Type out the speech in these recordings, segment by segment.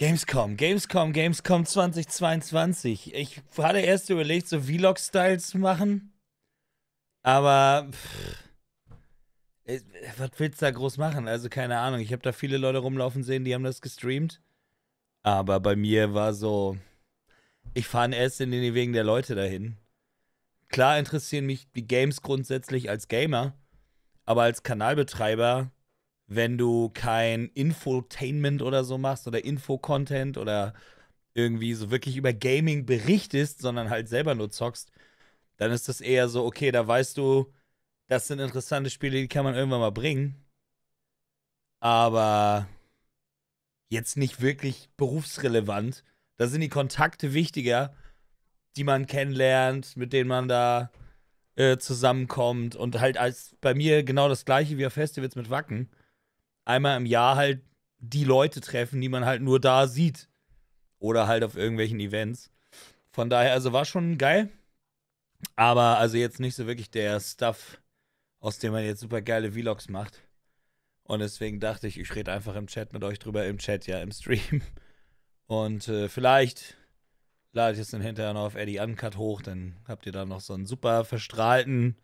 Gamescom, Gamescom, Gamescom 2022. Ich hatte erst überlegt, so Vlog-Style zu machen. Aber pff, was willst du da groß machen? Also keine Ahnung. Ich habe da viele Leute rumlaufen sehen, die haben das gestreamt. Aber bei mir war so, ich fahre erst in den wegen der Leute dahin. Klar interessieren mich die Games grundsätzlich als Gamer, aber als Kanalbetreiber wenn du kein Infotainment oder so machst oder Infocontent oder irgendwie so wirklich über Gaming berichtest, sondern halt selber nur zockst, dann ist das eher so, okay, da weißt du, das sind interessante Spiele, die kann man irgendwann mal bringen. Aber jetzt nicht wirklich berufsrelevant. Da sind die Kontakte wichtiger, die man kennenlernt, mit denen man da äh, zusammenkommt. Und halt als bei mir genau das gleiche wie auf Festivals mit Wacken einmal im Jahr halt die Leute treffen, die man halt nur da sieht. Oder halt auf irgendwelchen Events. Von daher, also war schon geil. Aber also jetzt nicht so wirklich der Stuff, aus dem man jetzt super geile Vlogs macht. Und deswegen dachte ich, ich rede einfach im Chat mit euch drüber, im Chat, ja, im Stream. Und äh, vielleicht lade ich es dann hinterher noch auf Eddie Uncut hoch, dann habt ihr da noch so einen super verstrahlten,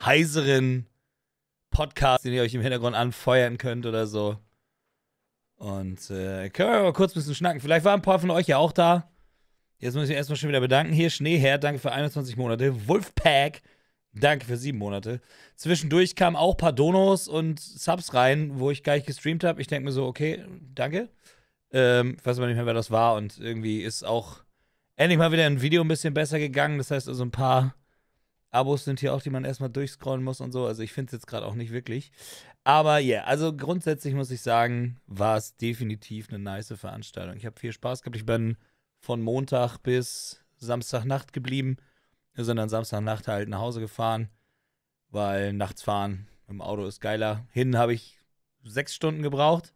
heiseren Podcast, den ihr euch im Hintergrund anfeuern könnt oder so. Und äh, können wir mal kurz ein bisschen schnacken. Vielleicht waren ein paar von euch ja auch da. Jetzt muss ich mich erstmal schon wieder bedanken. Hier Schneeherr, danke für 21 Monate. Wolfpack, danke für 7 Monate. Zwischendurch kamen auch ein paar Donos und Subs rein, wo ich gar nicht gestreamt habe. Ich denke mir so, okay, danke. Ähm, ich weiß aber nicht mehr, wer das war. Und irgendwie ist auch endlich mal wieder ein Video ein bisschen besser gegangen. Das heißt, also ein paar Abos sind hier auch, die man erstmal durchscrollen muss und so. Also ich finde es jetzt gerade auch nicht wirklich. Aber ja, yeah, also grundsätzlich muss ich sagen, war es definitiv eine nice Veranstaltung. Ich habe viel Spaß gehabt. Ich bin von Montag bis Samstagnacht geblieben. Wir sind dann Samstagnacht halt nach Hause gefahren, weil nachts fahren im Auto ist geiler. Hin habe ich sechs Stunden gebraucht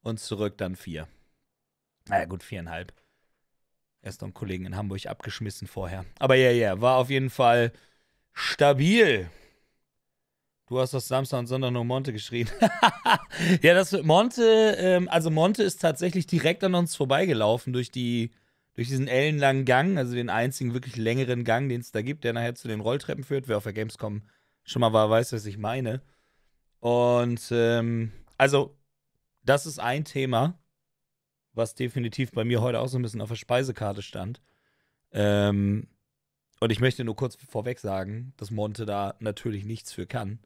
und zurück dann vier. Naja, gut, viereinhalb. Erst noch einen Kollegen in Hamburg abgeschmissen vorher. Aber ja, yeah, ja, yeah, war auf jeden Fall stabil. Du hast das Samstag und Sonntag nur Monte geschrieben. ja, das Monte, ähm, also Monte ist tatsächlich direkt an uns vorbeigelaufen durch die, durch diesen ellenlangen Gang, also den einzigen wirklich längeren Gang, den es da gibt, der nachher zu den Rolltreppen führt. Wer auf der Gamescom schon mal war, weiß, was ich meine. Und ähm, also, das ist ein Thema, was definitiv bei mir heute auch so ein bisschen auf der Speisekarte stand. Ähm, und ich möchte nur kurz vorweg sagen, dass Monte da natürlich nichts für kann,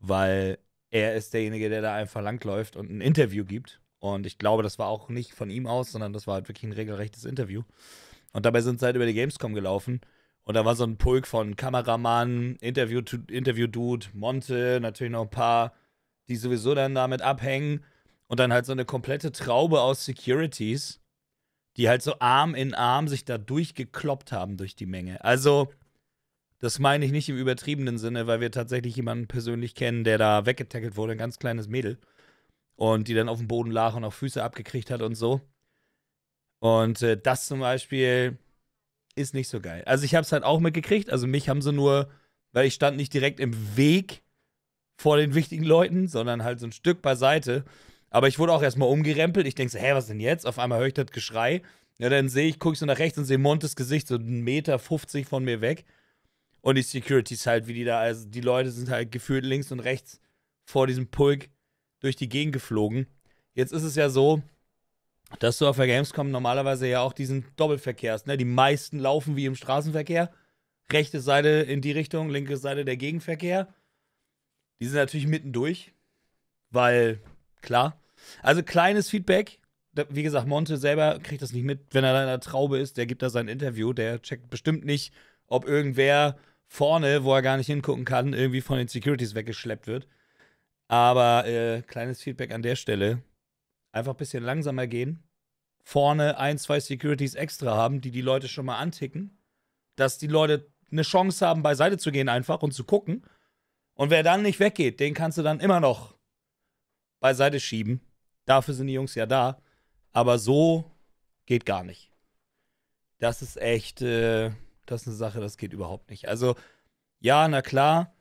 weil er ist derjenige, der da einfach langläuft und ein Interview gibt. Und ich glaube, das war auch nicht von ihm aus, sondern das war halt wirklich ein regelrechtes Interview. Und dabei sind sie halt über die Gamescom gelaufen. Und da war so ein Pulk von Kameramann, Interview-Dude, Interview Monte, natürlich noch ein paar, die sowieso dann damit abhängen. Und dann halt so eine komplette Traube aus Securities, die halt so Arm in Arm sich da durchgekloppt haben durch die Menge. Also, das meine ich nicht im übertriebenen Sinne, weil wir tatsächlich jemanden persönlich kennen, der da weggetackelt wurde, ein ganz kleines Mädel. Und die dann auf dem Boden lag und auch Füße abgekriegt hat und so. Und äh, das zum Beispiel ist nicht so geil. Also ich habe es halt auch mitgekriegt. Also mich haben sie nur, weil ich stand nicht direkt im Weg vor den wichtigen Leuten, sondern halt so ein Stück beiseite. Aber ich wurde auch erstmal umgerempelt. Ich denke so, hä, was denn jetzt? Auf einmal höre ich das Geschrei. Ja, dann sehe ich, gucke ich so nach rechts und sehe Montes Gesicht so einen Meter 50 von mir weg. Und die Securities halt, wie die da, also die Leute sind halt gefühlt links und rechts vor diesem Pulk durch die Gegend geflogen. Jetzt ist es ja so, dass du auf der Gamescom normalerweise ja auch diesen Doppelverkehr hast. Ne? Die meisten laufen wie im Straßenverkehr. Rechte Seite in die Richtung, linke Seite der Gegenverkehr. Die sind natürlich mittendurch, weil klar. Also kleines Feedback. Wie gesagt, Monte selber kriegt das nicht mit, wenn er da in der Traube ist. Der gibt da sein Interview. Der checkt bestimmt nicht, ob irgendwer vorne, wo er gar nicht hingucken kann, irgendwie von den Securities weggeschleppt wird. Aber äh, kleines Feedback an der Stelle. Einfach ein bisschen langsamer gehen. Vorne ein, zwei Securities extra haben, die die Leute schon mal anticken. Dass die Leute eine Chance haben, beiseite zu gehen einfach und zu gucken. Und wer dann nicht weggeht, den kannst du dann immer noch beiseite schieben. Dafür sind die Jungs ja da. Aber so geht gar nicht. Das ist echt, äh, das ist eine Sache, das geht überhaupt nicht. Also, ja, na klar,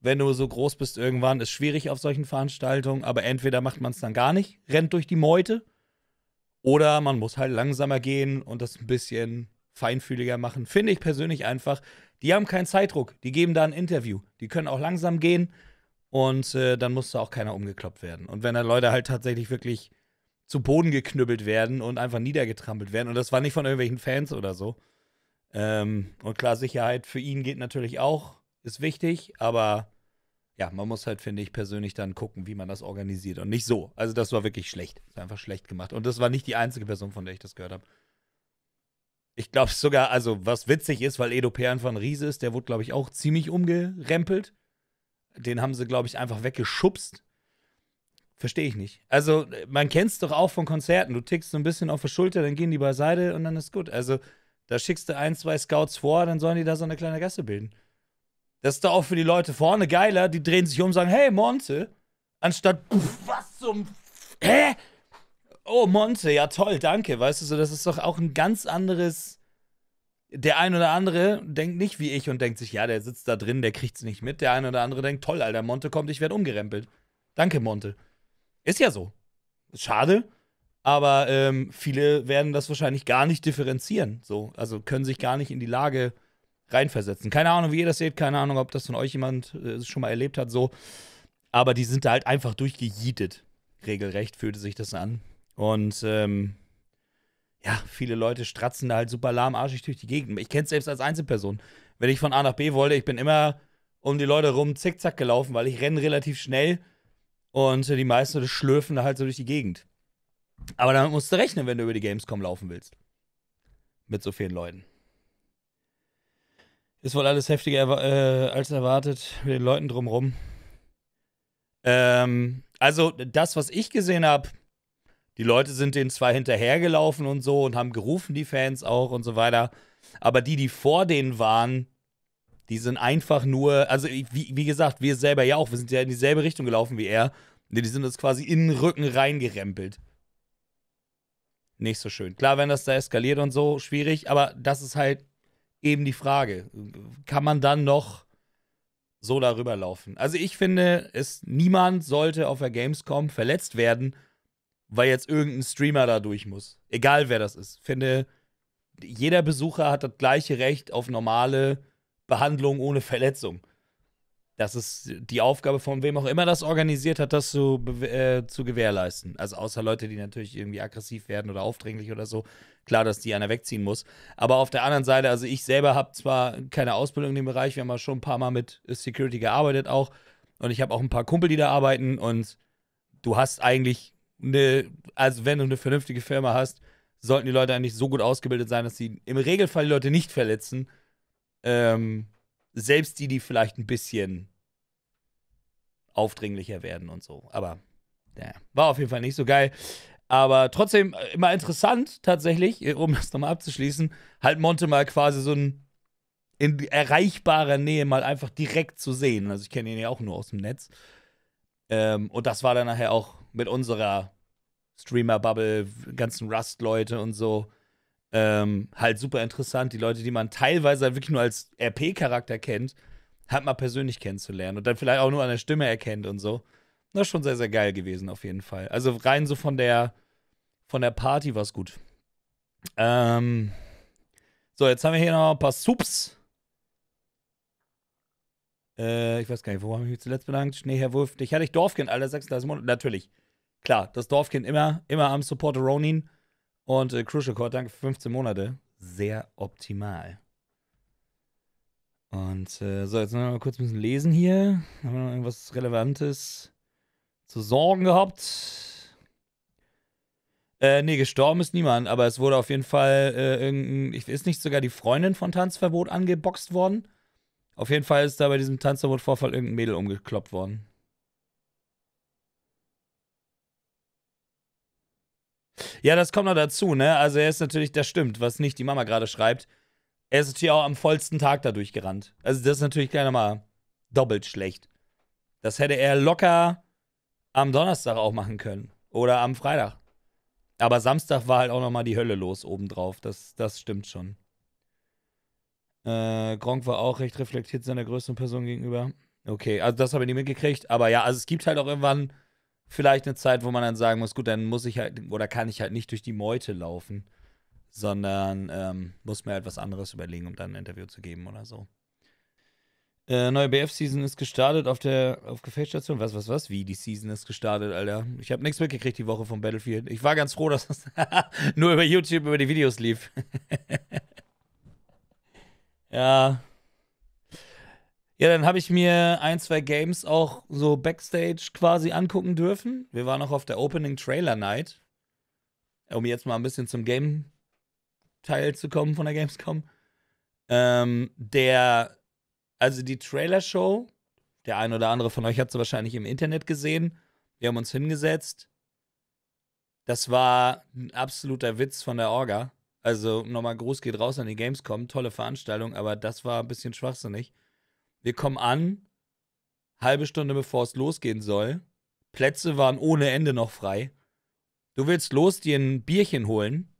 wenn du so groß bist irgendwann, ist schwierig auf solchen Veranstaltungen, aber entweder macht man es dann gar nicht, rennt durch die Meute, oder man muss halt langsamer gehen und das ein bisschen feinfühliger machen. Finde ich persönlich einfach. Die haben keinen Zeitdruck, die geben da ein Interview, die können auch langsam gehen und äh, dann musste auch keiner umgekloppt werden. Und wenn da Leute halt tatsächlich wirklich zu Boden geknüppelt werden und einfach niedergetrampelt werden, und das war nicht von irgendwelchen Fans oder so. Ähm, und klar, Sicherheit für ihn geht natürlich auch, ist wichtig, aber ja, man muss halt, finde ich, persönlich dann gucken, wie man das organisiert. Und nicht so. Also, das war wirklich schlecht. Das war einfach schlecht gemacht. Und das war nicht die einzige Person, von der ich das gehört habe. Ich glaube sogar, also, was witzig ist, weil Edo Perren von Riese ist, der wurde, glaube ich, auch ziemlich umgerempelt den haben sie, glaube ich, einfach weggeschubst. Verstehe ich nicht. Also, man kennt es doch auch von Konzerten. Du tickst so ein bisschen auf der Schulter, dann gehen die beiseite und dann ist gut. Also, da schickst du ein, zwei Scouts vor, dann sollen die da so eine kleine Gasse bilden. Das ist doch auch für die Leute vorne geiler. Die drehen sich um und sagen, hey, Monte. Anstatt, was zum... Hä? Oh, Monte, ja toll, danke. Weißt du, so, das ist doch auch ein ganz anderes der ein oder andere denkt nicht wie ich und denkt sich, ja, der sitzt da drin, der kriegt's nicht mit. Der ein oder andere denkt, toll, Alter, Monte kommt, ich werde umgerempelt. Danke, Monte. Ist ja so. Ist schade, aber ähm, viele werden das wahrscheinlich gar nicht differenzieren. So, also können sich gar nicht in die Lage reinversetzen. Keine Ahnung, wie ihr das seht, keine Ahnung, ob das von euch jemand äh, schon mal erlebt hat, so. Aber die sind da halt einfach durchgejietet. Regelrecht fühlte sich das an. Und ähm, ja, viele Leute stratzen da halt super lahmarschig durch die Gegend. Ich kenne es selbst als Einzelperson. Wenn ich von A nach B wollte, ich bin immer um die Leute rum zickzack gelaufen, weil ich renne relativ schnell und die meisten schlürfen da halt so durch die Gegend. Aber damit musst du rechnen, wenn du über die Gamescom laufen willst. Mit so vielen Leuten. Ist wohl alles heftiger äh, als erwartet mit den Leuten drumrum. Ähm, also das, was ich gesehen habe, die Leute sind denen zwar hinterhergelaufen und so und haben gerufen, die Fans auch und so weiter. Aber die, die vor denen waren, die sind einfach nur, also wie, wie gesagt, wir selber ja auch, wir sind ja in dieselbe Richtung gelaufen wie er. Die sind uns quasi in den Rücken reingerempelt. Nicht so schön. Klar, wenn das da eskaliert und so, schwierig, aber das ist halt eben die Frage. Kann man dann noch so darüber laufen? Also ich finde, es, niemand sollte auf der Gamescom verletzt werden, weil jetzt irgendein Streamer da durch muss. Egal wer das ist. Finde, jeder Besucher hat das gleiche Recht auf normale Behandlung ohne Verletzung. Das ist die Aufgabe von wem auch immer das organisiert hat, das zu, äh, zu gewährleisten. Also außer Leute, die natürlich irgendwie aggressiv werden oder aufdringlich oder so. Klar, dass die einer wegziehen muss. Aber auf der anderen Seite, also ich selber habe zwar keine Ausbildung in dem Bereich, wir haben ja schon ein paar Mal mit Security gearbeitet auch. Und ich habe auch ein paar Kumpel, die da arbeiten. Und du hast eigentlich eine, also wenn du eine vernünftige Firma hast, sollten die Leute eigentlich so gut ausgebildet sein, dass sie im Regelfall die Leute nicht verletzen. Ähm, selbst die, die vielleicht ein bisschen aufdringlicher werden und so. Aber naja, war auf jeden Fall nicht so geil. Aber trotzdem äh, immer interessant, tatsächlich, äh, um das nochmal abzuschließen, halt Monte mal quasi so ein in erreichbarer Nähe mal einfach direkt zu sehen. Also ich kenne ihn ja auch nur aus dem Netz. Ähm, und das war dann nachher auch mit unserer Streamer-Bubble, ganzen Rust-Leute und so. Ähm, halt super interessant, die Leute, die man teilweise halt wirklich nur als RP-Charakter kennt, halt mal persönlich kennenzulernen und dann vielleicht auch nur an der Stimme erkennt und so. Das ist schon sehr, sehr geil gewesen, auf jeden Fall. Also rein so von der, von der Party war es gut. Ähm, so, jetzt haben wir hier noch ein paar Subs. Äh, ich weiß gar nicht, wo habe ich mich zuletzt bedankt? Schnee, Herr Wurf. dich hatte ich Dorfkind, alle 36 Monate. Natürlich. Klar, das Dorfkind immer, immer am Support Ronin. Und äh, Crucial Court, danke für 15 Monate. Sehr optimal. Und äh, so, jetzt noch mal kurz ein bisschen lesen hier. Haben wir noch irgendwas Relevantes zu Sorgen gehabt? Äh, nee, gestorben ist niemand, aber es wurde auf jeden Fall äh, irgendein. Ist nicht sogar die Freundin von Tanzverbot angeboxt worden? Auf jeden Fall ist da bei diesem Tanzverbot-Vorfall irgendein Mädel umgekloppt worden. Ja, das kommt noch dazu, ne? Also er ist natürlich, das stimmt, was nicht die Mama gerade schreibt. Er ist natürlich auch am vollsten Tag da durchgerannt. Also das ist natürlich gleich nochmal doppelt schlecht. Das hätte er locker am Donnerstag auch machen können. Oder am Freitag. Aber Samstag war halt auch nochmal die Hölle los obendrauf. Das, das stimmt schon. Äh, Gronk war auch recht reflektiert seiner größeren Person gegenüber. Okay, also das habe ich nicht mitgekriegt. Aber ja, also es gibt halt auch irgendwann vielleicht eine Zeit, wo man dann sagen muss, gut, dann muss ich halt oder kann ich halt nicht durch die Meute laufen, sondern ähm, muss mir halt was anderes überlegen, um dann ein Interview zu geben oder so. Äh, neue BF-Season ist gestartet auf der auf Gefechtsstation. Was, was, was? Wie? Die Season ist gestartet, Alter. Ich habe nichts mitgekriegt die Woche vom Battlefield. Ich war ganz froh, dass das nur über YouTube, über die Videos lief. Ja. Ja, dann habe ich mir ein, zwei Games auch so backstage quasi angucken dürfen. Wir waren auch auf der Opening Trailer Night. Um jetzt mal ein bisschen zum Game-Teil zu kommen von der Gamescom. Ähm, der, also die Trailer-Show, der ein oder andere von euch hat sie wahrscheinlich im Internet gesehen. Wir haben uns hingesetzt. Das war ein absoluter Witz von der Orga. Also nochmal Gruß geht raus an die Gamescom, tolle Veranstaltung, aber das war ein bisschen schwachsinnig. Wir kommen an, halbe Stunde bevor es losgehen soll. Plätze waren ohne Ende noch frei. Du willst los dir ein Bierchen holen,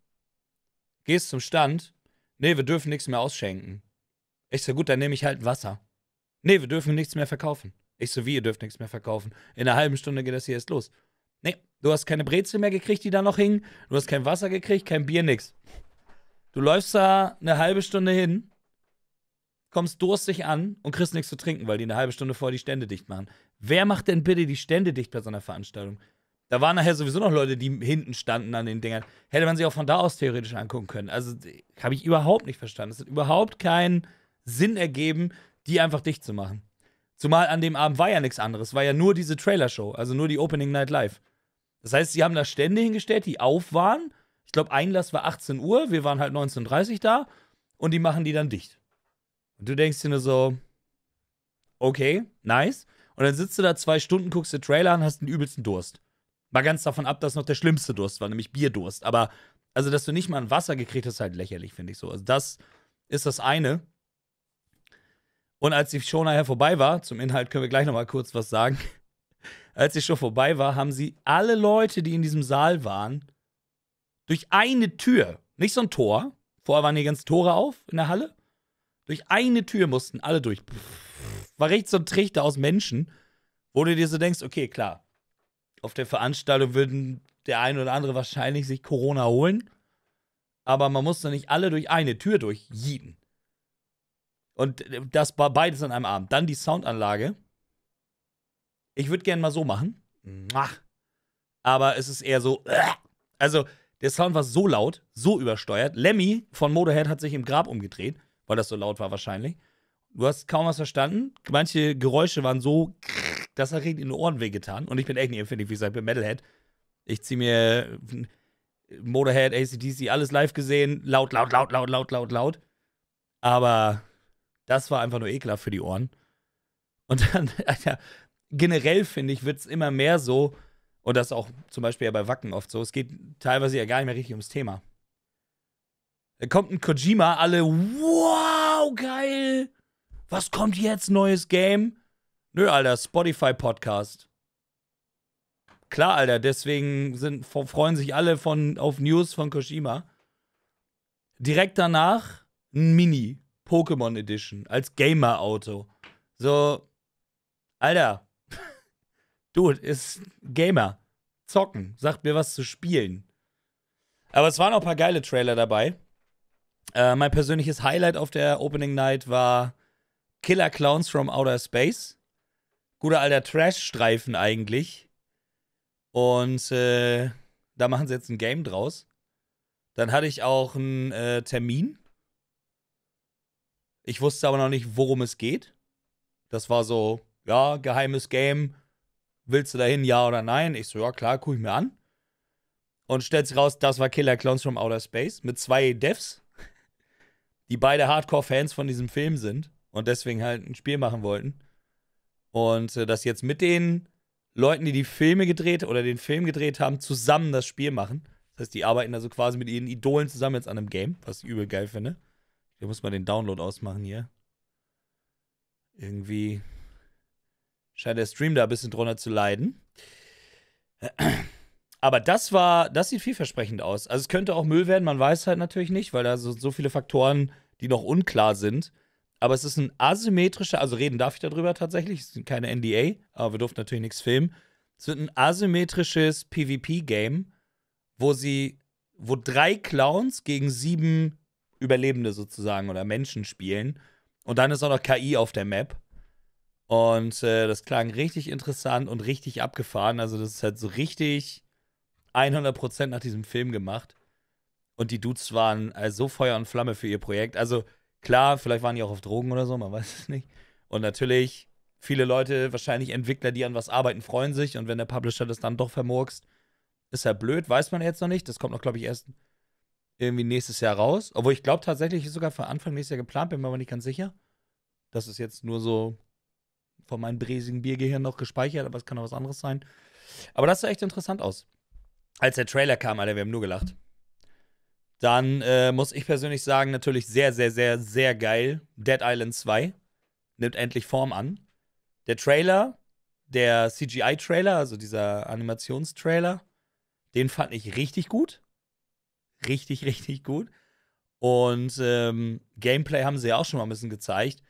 gehst zum Stand. Nee, wir dürfen nichts mehr ausschenken. Ich so, gut, dann nehme ich halt Wasser. Nee, wir dürfen nichts mehr verkaufen. Ich so, wie, ihr dürft nichts mehr verkaufen. In einer halben Stunde geht das hier erst los. Nee, du hast keine Brezel mehr gekriegt, die da noch hingen. Du hast kein Wasser gekriegt, kein Bier, nix. Du läufst da eine halbe Stunde hin, kommst durstig an und kriegst nichts zu trinken, weil die eine halbe Stunde vorher die Stände dicht machen. Wer macht denn bitte die Stände dicht bei so einer Veranstaltung? Da waren nachher sowieso noch Leute, die hinten standen an den Dingern. Hätte man sich auch von da aus theoretisch angucken können. Also habe ich überhaupt nicht verstanden. Es hat überhaupt keinen Sinn ergeben, die einfach dicht zu machen. Zumal an dem Abend war ja nichts anderes, war ja nur diese Trailer-Show, also nur die Opening Night Live. Das heißt, sie haben da Stände hingestellt, die auf waren ich glaube, Einlass war 18 Uhr, wir waren halt 19.30 Uhr da und die machen die dann dicht. Und du denkst dir nur so, okay, nice. Und dann sitzt du da zwei Stunden, guckst den Trailer an, hast den übelsten Durst. Mal ganz davon ab, dass noch der schlimmste Durst war, nämlich Bierdurst. Aber, also, dass du nicht mal ein Wasser gekriegt hast, ist halt lächerlich, finde ich so. Also, das ist das eine. Und als die Show nachher vorbei war, zum Inhalt können wir gleich nochmal kurz was sagen. Als die Show vorbei war, haben sie alle Leute, die in diesem Saal waren, durch eine Tür, nicht so ein Tor. Vorher waren die ganzen Tore auf in der Halle. Durch eine Tür mussten alle durch. War recht so ein Trichter aus Menschen, wo du dir so denkst, okay, klar, auf der Veranstaltung würden der eine oder andere wahrscheinlich sich Corona holen. Aber man musste nicht alle durch eine Tür durchjieten. Und äh, das war beides an einem Abend. Dann die Soundanlage. Ich würde gerne mal so machen. Mhm. Aber es ist eher so. Äh, also, der Sound war so laut, so übersteuert. Lemmy von Motorhead hat sich im Grab umgedreht, weil das so laut war wahrscheinlich. Du hast kaum was verstanden. Manche Geräusche waren so, das hat richtig in den Ohren wehgetan. Und ich bin echt nicht empfindlich, wie gesagt, bin Metalhead. Ich ziehe mir Motorhead, ACDC, alles live gesehen. Laut, laut, laut, laut, laut, laut, laut. Aber das war einfach nur ekelhaft für die Ohren. Und dann, Alter, generell finde ich, wird es immer mehr so, und das ist auch zum Beispiel ja bei Wacken oft so. Es geht teilweise ja gar nicht mehr richtig ums Thema. Da kommt ein Kojima, alle, wow, geil. Was kommt jetzt, neues Game? Nö, Alter, Spotify-Podcast. Klar, Alter, deswegen sind, freuen sich alle von, auf News von Kojima. Direkt danach ein Mini Pokémon Edition als Gamer-Auto. So, Alter, Dude ist Gamer. Zocken. Sagt mir was zu spielen. Aber es waren auch ein paar geile Trailer dabei. Äh, mein persönliches Highlight auf der Opening Night war Killer Clowns from Outer Space. Guter alter Trash-Streifen eigentlich. Und äh, da machen sie jetzt ein Game draus. Dann hatte ich auch einen äh, Termin. Ich wusste aber noch nicht, worum es geht. Das war so, ja, geheimes Game willst du dahin, ja oder nein? Ich so, ja klar, guck ich mir an. Und stellt sich raus, das war Killer Clowns from Outer Space mit zwei Devs, die beide Hardcore-Fans von diesem Film sind und deswegen halt ein Spiel machen wollten. Und äh, das jetzt mit den Leuten, die die Filme gedreht oder den Film gedreht haben, zusammen das Spiel machen. Das heißt, die arbeiten also quasi mit ihren Idolen zusammen jetzt an einem Game, was ich übel geil finde. Da muss man den Download ausmachen hier. Irgendwie Scheint der Stream da ein bisschen drunter zu leiden. Aber das war, das sieht vielversprechend aus. Also es könnte auch Müll werden, man weiß halt natürlich nicht, weil da so, so viele Faktoren, die noch unklar sind. Aber es ist ein asymmetrischer, also reden darf ich darüber tatsächlich, es sind keine NDA, aber wir durften natürlich nichts filmen. Es wird ein asymmetrisches PvP-Game, wo sie, wo drei Clowns gegen sieben Überlebende sozusagen oder Menschen spielen. Und dann ist auch noch KI auf der Map. Und äh, das klang richtig interessant und richtig abgefahren. Also, das ist halt so richtig 100% nach diesem Film gemacht. Und die Dudes waren äh, so Feuer und Flamme für ihr Projekt. Also, klar, vielleicht waren die auch auf Drogen oder so, man weiß es nicht. Und natürlich, viele Leute, wahrscheinlich Entwickler, die an was arbeiten, freuen sich. Und wenn der Publisher das dann doch vermurkst, ist ja blöd, weiß man jetzt noch nicht. Das kommt noch, glaube ich, erst irgendwie nächstes Jahr raus. Obwohl ich glaube, tatsächlich ist sogar für Anfang nächstes Jahr geplant, bin mir aber nicht ganz sicher. Das ist jetzt nur so von meinem bresigen Biergehirn noch gespeichert, aber es kann auch was anderes sein. Aber das sah echt interessant aus. Als der Trailer kam, Alter, wir haben nur gelacht. Dann äh, muss ich persönlich sagen, natürlich sehr, sehr, sehr, sehr geil. Dead Island 2 nimmt endlich Form an. Der Trailer, der CGI-Trailer, also dieser Animationstrailer, den fand ich richtig gut. Richtig, richtig gut. Und ähm, Gameplay haben sie ja auch schon mal ein bisschen gezeigt.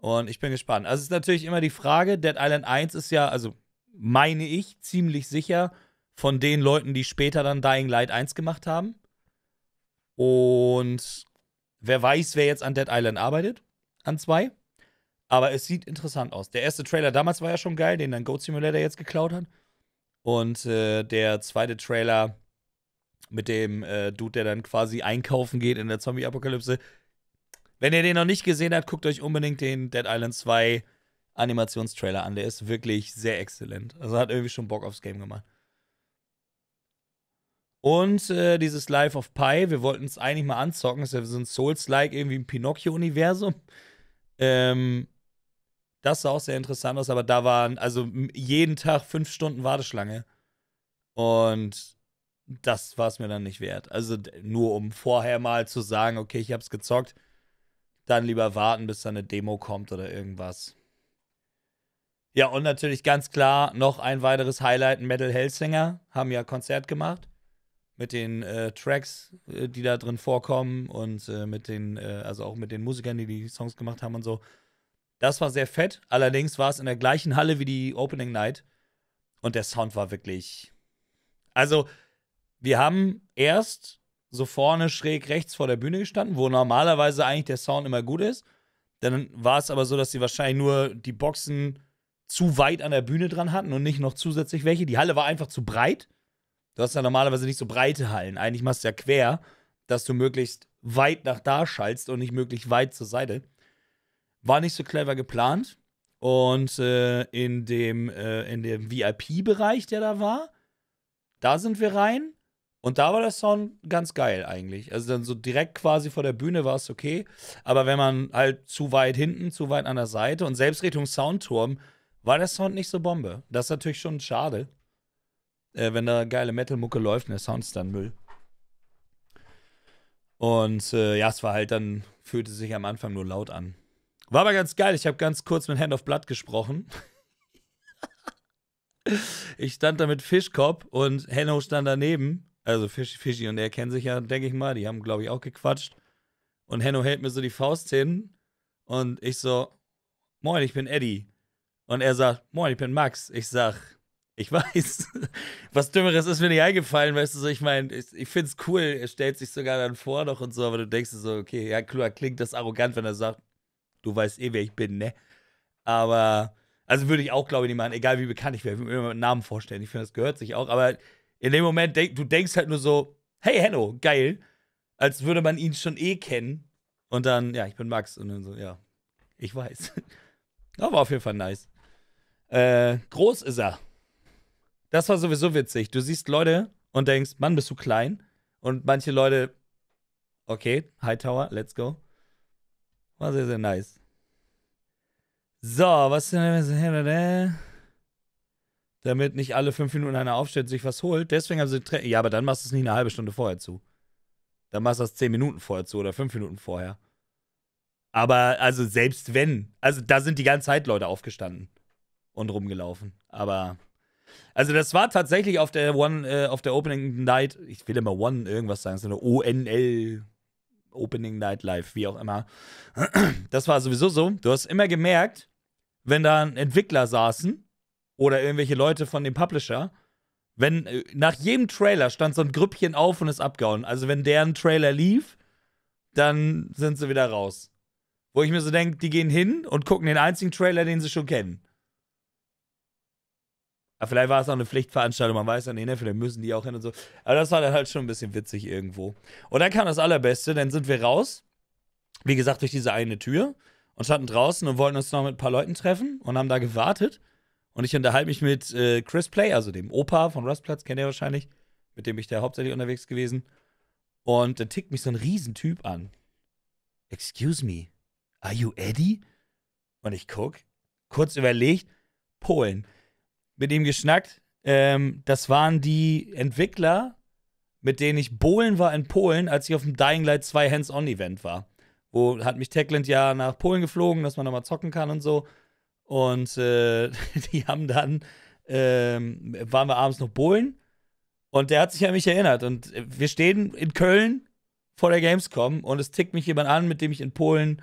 Und ich bin gespannt. Also es ist natürlich immer die Frage, Dead Island 1 ist ja, also meine ich, ziemlich sicher von den Leuten, die später dann Dying Light 1 gemacht haben. Und wer weiß, wer jetzt an Dead Island arbeitet, an 2. Aber es sieht interessant aus. Der erste Trailer damals war ja schon geil, den dann Goat Simulator jetzt geklaut hat. Und äh, der zweite Trailer mit dem äh, Dude, der dann quasi einkaufen geht in der Zombie-Apokalypse, wenn ihr den noch nicht gesehen habt, guckt euch unbedingt den Dead Island 2 Animationstrailer an. Der ist wirklich sehr exzellent. Also hat irgendwie schon Bock aufs Game gemacht. Und äh, dieses Life of Pi, wir wollten es eigentlich mal anzocken. Es ist ja so ein Souls-like, irgendwie im Pinocchio-Universum. Ähm, das sah auch sehr interessant aus, aber da waren also jeden Tag fünf Stunden Warteschlange. Und das war es mir dann nicht wert. Also nur um vorher mal zu sagen, okay, ich hab's gezockt dann lieber warten, bis da eine Demo kommt oder irgendwas. Ja, und natürlich ganz klar noch ein weiteres Highlight: Metal Hellsinger haben ja Konzert gemacht mit den äh, Tracks, äh, die da drin vorkommen und äh, mit den, äh, also auch mit den Musikern, die die Songs gemacht haben und so. Das war sehr fett. Allerdings war es in der gleichen Halle wie die Opening Night und der Sound war wirklich. Also, wir haben erst so vorne schräg rechts vor der Bühne gestanden, wo normalerweise eigentlich der Sound immer gut ist. Dann war es aber so, dass sie wahrscheinlich nur die Boxen zu weit an der Bühne dran hatten und nicht noch zusätzlich welche. Die Halle war einfach zu breit. Du hast ja normalerweise nicht so breite Hallen. Eigentlich machst du ja quer, dass du möglichst weit nach da schallst und nicht möglichst weit zur Seite. War nicht so clever geplant. Und äh, in dem, äh, dem VIP-Bereich, der da war, da sind wir rein. Und da war der Sound ganz geil eigentlich. Also dann so direkt quasi vor der Bühne war es okay. Aber wenn man halt zu weit hinten, zu weit an der Seite und selbst Richtung Soundturm, war der Sound nicht so Bombe. Das ist natürlich schon schade. Äh, wenn da geile Metal-Mucke läuft und der Sound ist dann Müll. Und äh, ja, es war halt dann, fühlte sich am Anfang nur laut an. War aber ganz geil. Ich habe ganz kurz mit Hand of Blood gesprochen. ich stand da mit Fischkopf und Henno stand daneben. Also Fischi, Fischi und er kennen sich ja, denke ich mal. Die haben, glaube ich, auch gequatscht. Und Henno hält mir so die Faust hin. Und ich so, moin, ich bin Eddie. Und er sagt, moin, ich bin Max. Ich sag, ich weiß. Was Dümmeres ist mir nicht eingefallen, weißt du so. Ich meine, ich, ich es cool. Er stellt sich sogar dann vor noch und so, aber du denkst so, okay, ja, klar, klingt das arrogant, wenn er sagt, du weißt eh, wer ich bin, ne? Aber, also würde ich auch, glaube ich, nicht machen, egal wie bekannt ich wäre, ich würde mir meinen Namen vorstellen. Ich finde, das gehört sich auch, aber in dem Moment, denk, du denkst halt nur so, hey Henno, geil. Als würde man ihn schon eh kennen. Und dann, ja, ich bin Max. Und dann so, ja, ich weiß. Aber war auf jeden Fall nice. Äh, groß ist er. Das war sowieso witzig. Du siehst Leute und denkst, Mann, bist du klein? Und manche Leute, okay, Hightower, let's go. War sehr, sehr nice. So, was denn? damit nicht alle fünf Minuten einer aufsteht und sich was holt. Deswegen haben sie Ja, aber dann machst du es nicht eine halbe Stunde vorher zu. Dann machst du es zehn Minuten vorher zu oder fünf Minuten vorher. Aber also selbst wenn, also da sind die ganze Zeit Leute aufgestanden und rumgelaufen. Aber also das war tatsächlich auf der One, äh, auf der Opening Night, ich will immer One irgendwas sagen, so eine ONL Opening Night Live, wie auch immer. Das war sowieso so. Du hast immer gemerkt, wenn da Entwickler saßen oder irgendwelche Leute von dem Publisher. Wenn äh, nach jedem Trailer stand so ein Grüppchen auf und ist abgehauen. Also wenn deren Trailer lief, dann sind sie wieder raus. Wo ich mir so denke, die gehen hin und gucken den einzigen Trailer, den sie schon kennen. Aber vielleicht war es auch eine Pflichtveranstaltung, man weiß ja nicht, ne? vielleicht müssen die auch hin und so. Aber das war dann halt schon ein bisschen witzig irgendwo. Und dann kam das Allerbeste, dann sind wir raus, wie gesagt, durch diese eine Tür und standen draußen und wollten uns noch mit ein paar Leuten treffen und haben da gewartet. Und ich unterhalte mich mit äh, Chris Play, also dem Opa von Rustplatz, kennt ihr wahrscheinlich, mit dem ich da hauptsächlich unterwegs gewesen. Und da tickt mich so ein Riesentyp an. Excuse me, are you Eddie? Und ich guck, kurz überlegt, Polen. Mit ihm geschnackt. Ähm, das waren die Entwickler, mit denen ich Bohlen war in Polen, als ich auf dem Dying Light 2 Hands-On-Event war. Wo hat mich Techland ja nach Polen geflogen, dass man nochmal zocken kann und so. Und äh, die haben dann, ähm, waren wir abends noch Bohlen und der hat sich an mich erinnert. Und äh, wir stehen in Köln vor der Gamescom und es tickt mich jemand an, mit dem ich in Polen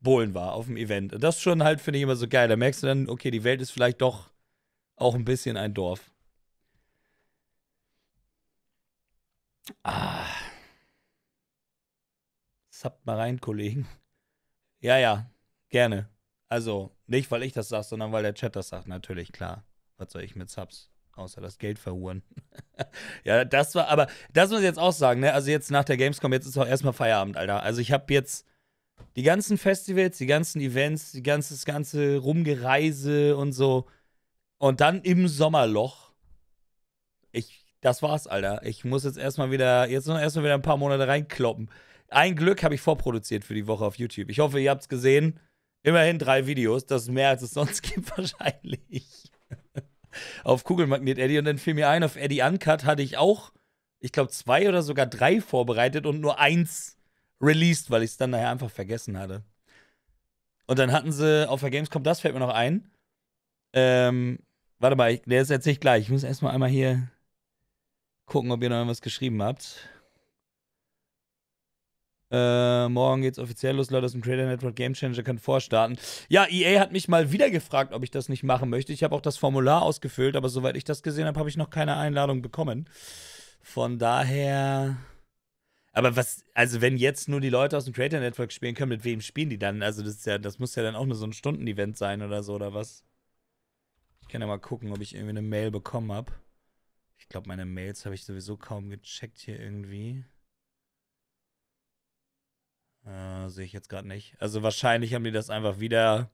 Bohlen war auf dem Event. Und das schon halt, finde ich immer so geil. Da merkst du dann, okay, die Welt ist vielleicht doch auch ein bisschen ein Dorf. Ah. Zappt mal rein, Kollegen. Ja, ja, gerne. Also, nicht, weil ich das sage, sondern weil der Chat das sagt. Natürlich, klar. Was soll ich mit Subs? Außer das Geld verhuren. ja, das war, aber das muss ich jetzt auch sagen, ne? Also jetzt nach der Gamescom, jetzt ist auch erstmal Feierabend, Alter. Also ich habe jetzt die ganzen Festivals, die ganzen Events, die ganze, das ganze Rumgereise und so. Und dann im Sommerloch. Ich, das war's, Alter. Ich muss jetzt erstmal wieder, jetzt noch erstmal wieder ein paar Monate reinkloppen. Ein Glück habe ich vorproduziert für die Woche auf YouTube. Ich hoffe, ihr habt's gesehen. Immerhin drei Videos, das ist mehr als es sonst gibt wahrscheinlich. auf Kugelmagnet Eddie und dann fiel mir ein, auf Eddie Uncut hatte ich auch, ich glaube, zwei oder sogar drei vorbereitet und nur eins released, weil ich es dann nachher einfach vergessen hatte. Und dann hatten sie auf der Gamescom, das fällt mir noch ein. Ähm, warte mal, ich, der ist jetzt gleich. Ich muss erstmal einmal hier gucken, ob ihr noch irgendwas geschrieben habt. Äh, morgen geht's offiziell los, Leute aus dem Creator Network Game Changer kann vorstarten. Ja, EA hat mich mal wieder gefragt, ob ich das nicht machen möchte. Ich habe auch das Formular ausgefüllt, aber soweit ich das gesehen habe, habe ich noch keine Einladung bekommen. Von daher. Aber was, also wenn jetzt nur die Leute aus dem Creator Network spielen können, mit wem spielen die dann? Also das ist ja, das muss ja dann auch nur so ein Stunden-Event sein oder so, oder was? Ich kann ja mal gucken, ob ich irgendwie eine Mail bekommen habe. Ich glaube, meine Mails habe ich sowieso kaum gecheckt hier irgendwie. Äh, sehe ich jetzt gerade nicht. Also wahrscheinlich haben die das einfach wieder,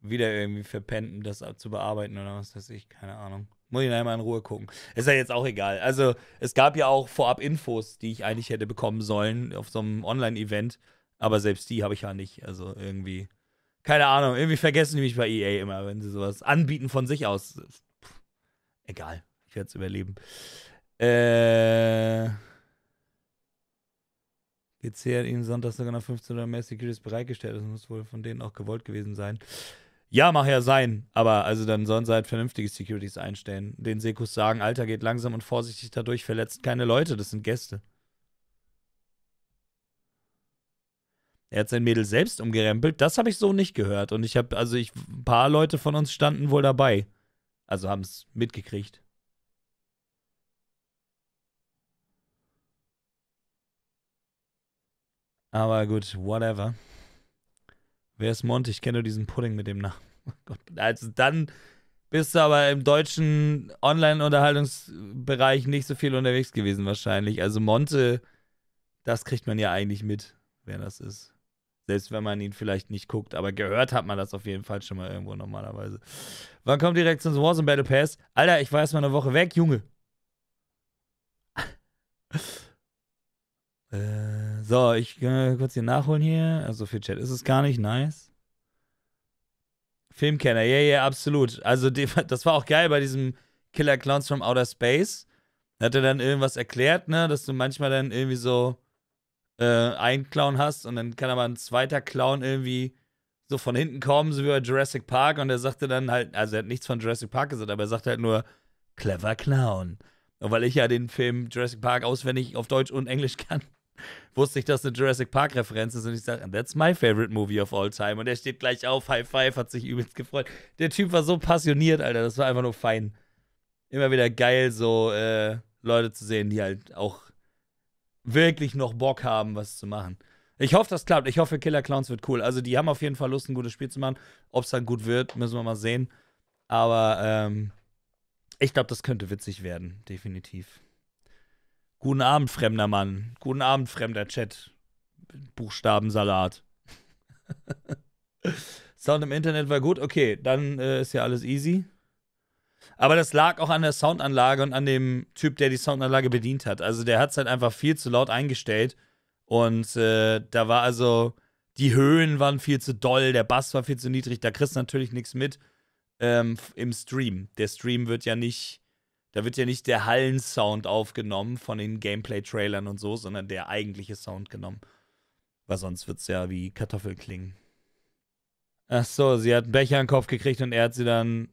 wieder irgendwie verpennt, um das zu bearbeiten oder was weiß ich. Keine Ahnung. Muss ich nachher mal in Ruhe gucken. Ist ja jetzt auch egal. Also es gab ja auch vorab Infos, die ich eigentlich hätte bekommen sollen auf so einem Online-Event. Aber selbst die habe ich ja nicht. Also irgendwie, keine Ahnung, irgendwie vergessen die mich bei EA immer, wenn sie sowas anbieten von sich aus. Pff, egal, ich werde es überleben. Äh. GCR ihm Sonntag sogar noch 15 Uhr mehr Securities bereitgestellt. Das muss wohl von denen auch gewollt gewesen sein. Ja, mach ja sein, aber also dann sollen sie halt vernünftige Securities einstellen. Den Sekus sagen, Alter, geht langsam und vorsichtig dadurch, verletzt keine Leute, das sind Gäste. Er hat sein Mädel selbst umgerempelt, das habe ich so nicht gehört. Und ich habe, also ich, ein paar Leute von uns standen wohl dabei. Also haben es mitgekriegt. Aber gut, whatever. Wer ist Monty? Ich kenne nur diesen Pudding mit dem Namen. Oh also dann bist du aber im deutschen Online-Unterhaltungsbereich nicht so viel unterwegs gewesen wahrscheinlich. Also Monte, das kriegt man ja eigentlich mit, wer das ist. Selbst wenn man ihn vielleicht nicht guckt, aber gehört hat man das auf jeden Fall schon mal irgendwo normalerweise. Wann kommt direkt zum Warzone Battle Pass? Alter, ich war erst mal eine Woche weg, Junge. äh so, ich kann äh, kurz hier nachholen hier. Also für Chat ist es gar nicht. Nice. Filmkenner, ja, yeah, ja, yeah, absolut. Also die, das war auch geil bei diesem Killer Clowns from Outer Space. Da hat er dann irgendwas erklärt, ne, dass du manchmal dann irgendwie so äh, einen Clown hast und dann kann aber ein zweiter Clown irgendwie so von hinten kommen, so wie bei Jurassic Park. Und er sagte dann halt, also er hat nichts von Jurassic Park gesagt, aber er sagte halt nur, clever Clown. Und weil ich ja den Film Jurassic Park auswendig auf Deutsch und Englisch kann, wusste ich, dass eine Jurassic Park Referenz ist und ich sage, that's my favorite movie of all time. Und er steht gleich auf, High Five, hat sich übelst gefreut. Der Typ war so passioniert, Alter, das war einfach nur fein. Immer wieder geil, so äh, Leute zu sehen, die halt auch wirklich noch Bock haben, was zu machen. Ich hoffe, das klappt. Ich hoffe, Killer Clowns wird cool. Also, die haben auf jeden Fall Lust, ein gutes Spiel zu machen. Ob es dann gut wird, müssen wir mal sehen. Aber ähm, ich glaube, das könnte witzig werden, definitiv. Guten Abend, fremder Mann. Guten Abend, fremder Chat. Buchstabensalat. Sound im Internet war gut. Okay, dann äh, ist ja alles easy. Aber das lag auch an der Soundanlage und an dem Typ, der die Soundanlage bedient hat. Also der hat es halt einfach viel zu laut eingestellt. Und äh, da war also, die Höhen waren viel zu doll, der Bass war viel zu niedrig. Da kriegst du natürlich nichts mit ähm, im Stream. Der Stream wird ja nicht da wird ja nicht der Hallensound aufgenommen von den Gameplay-Trailern und so, sondern der eigentliche Sound genommen. Weil sonst wird es ja wie Kartoffel klingen. Ach so, sie hat einen Becher in den Kopf gekriegt und er hat sie dann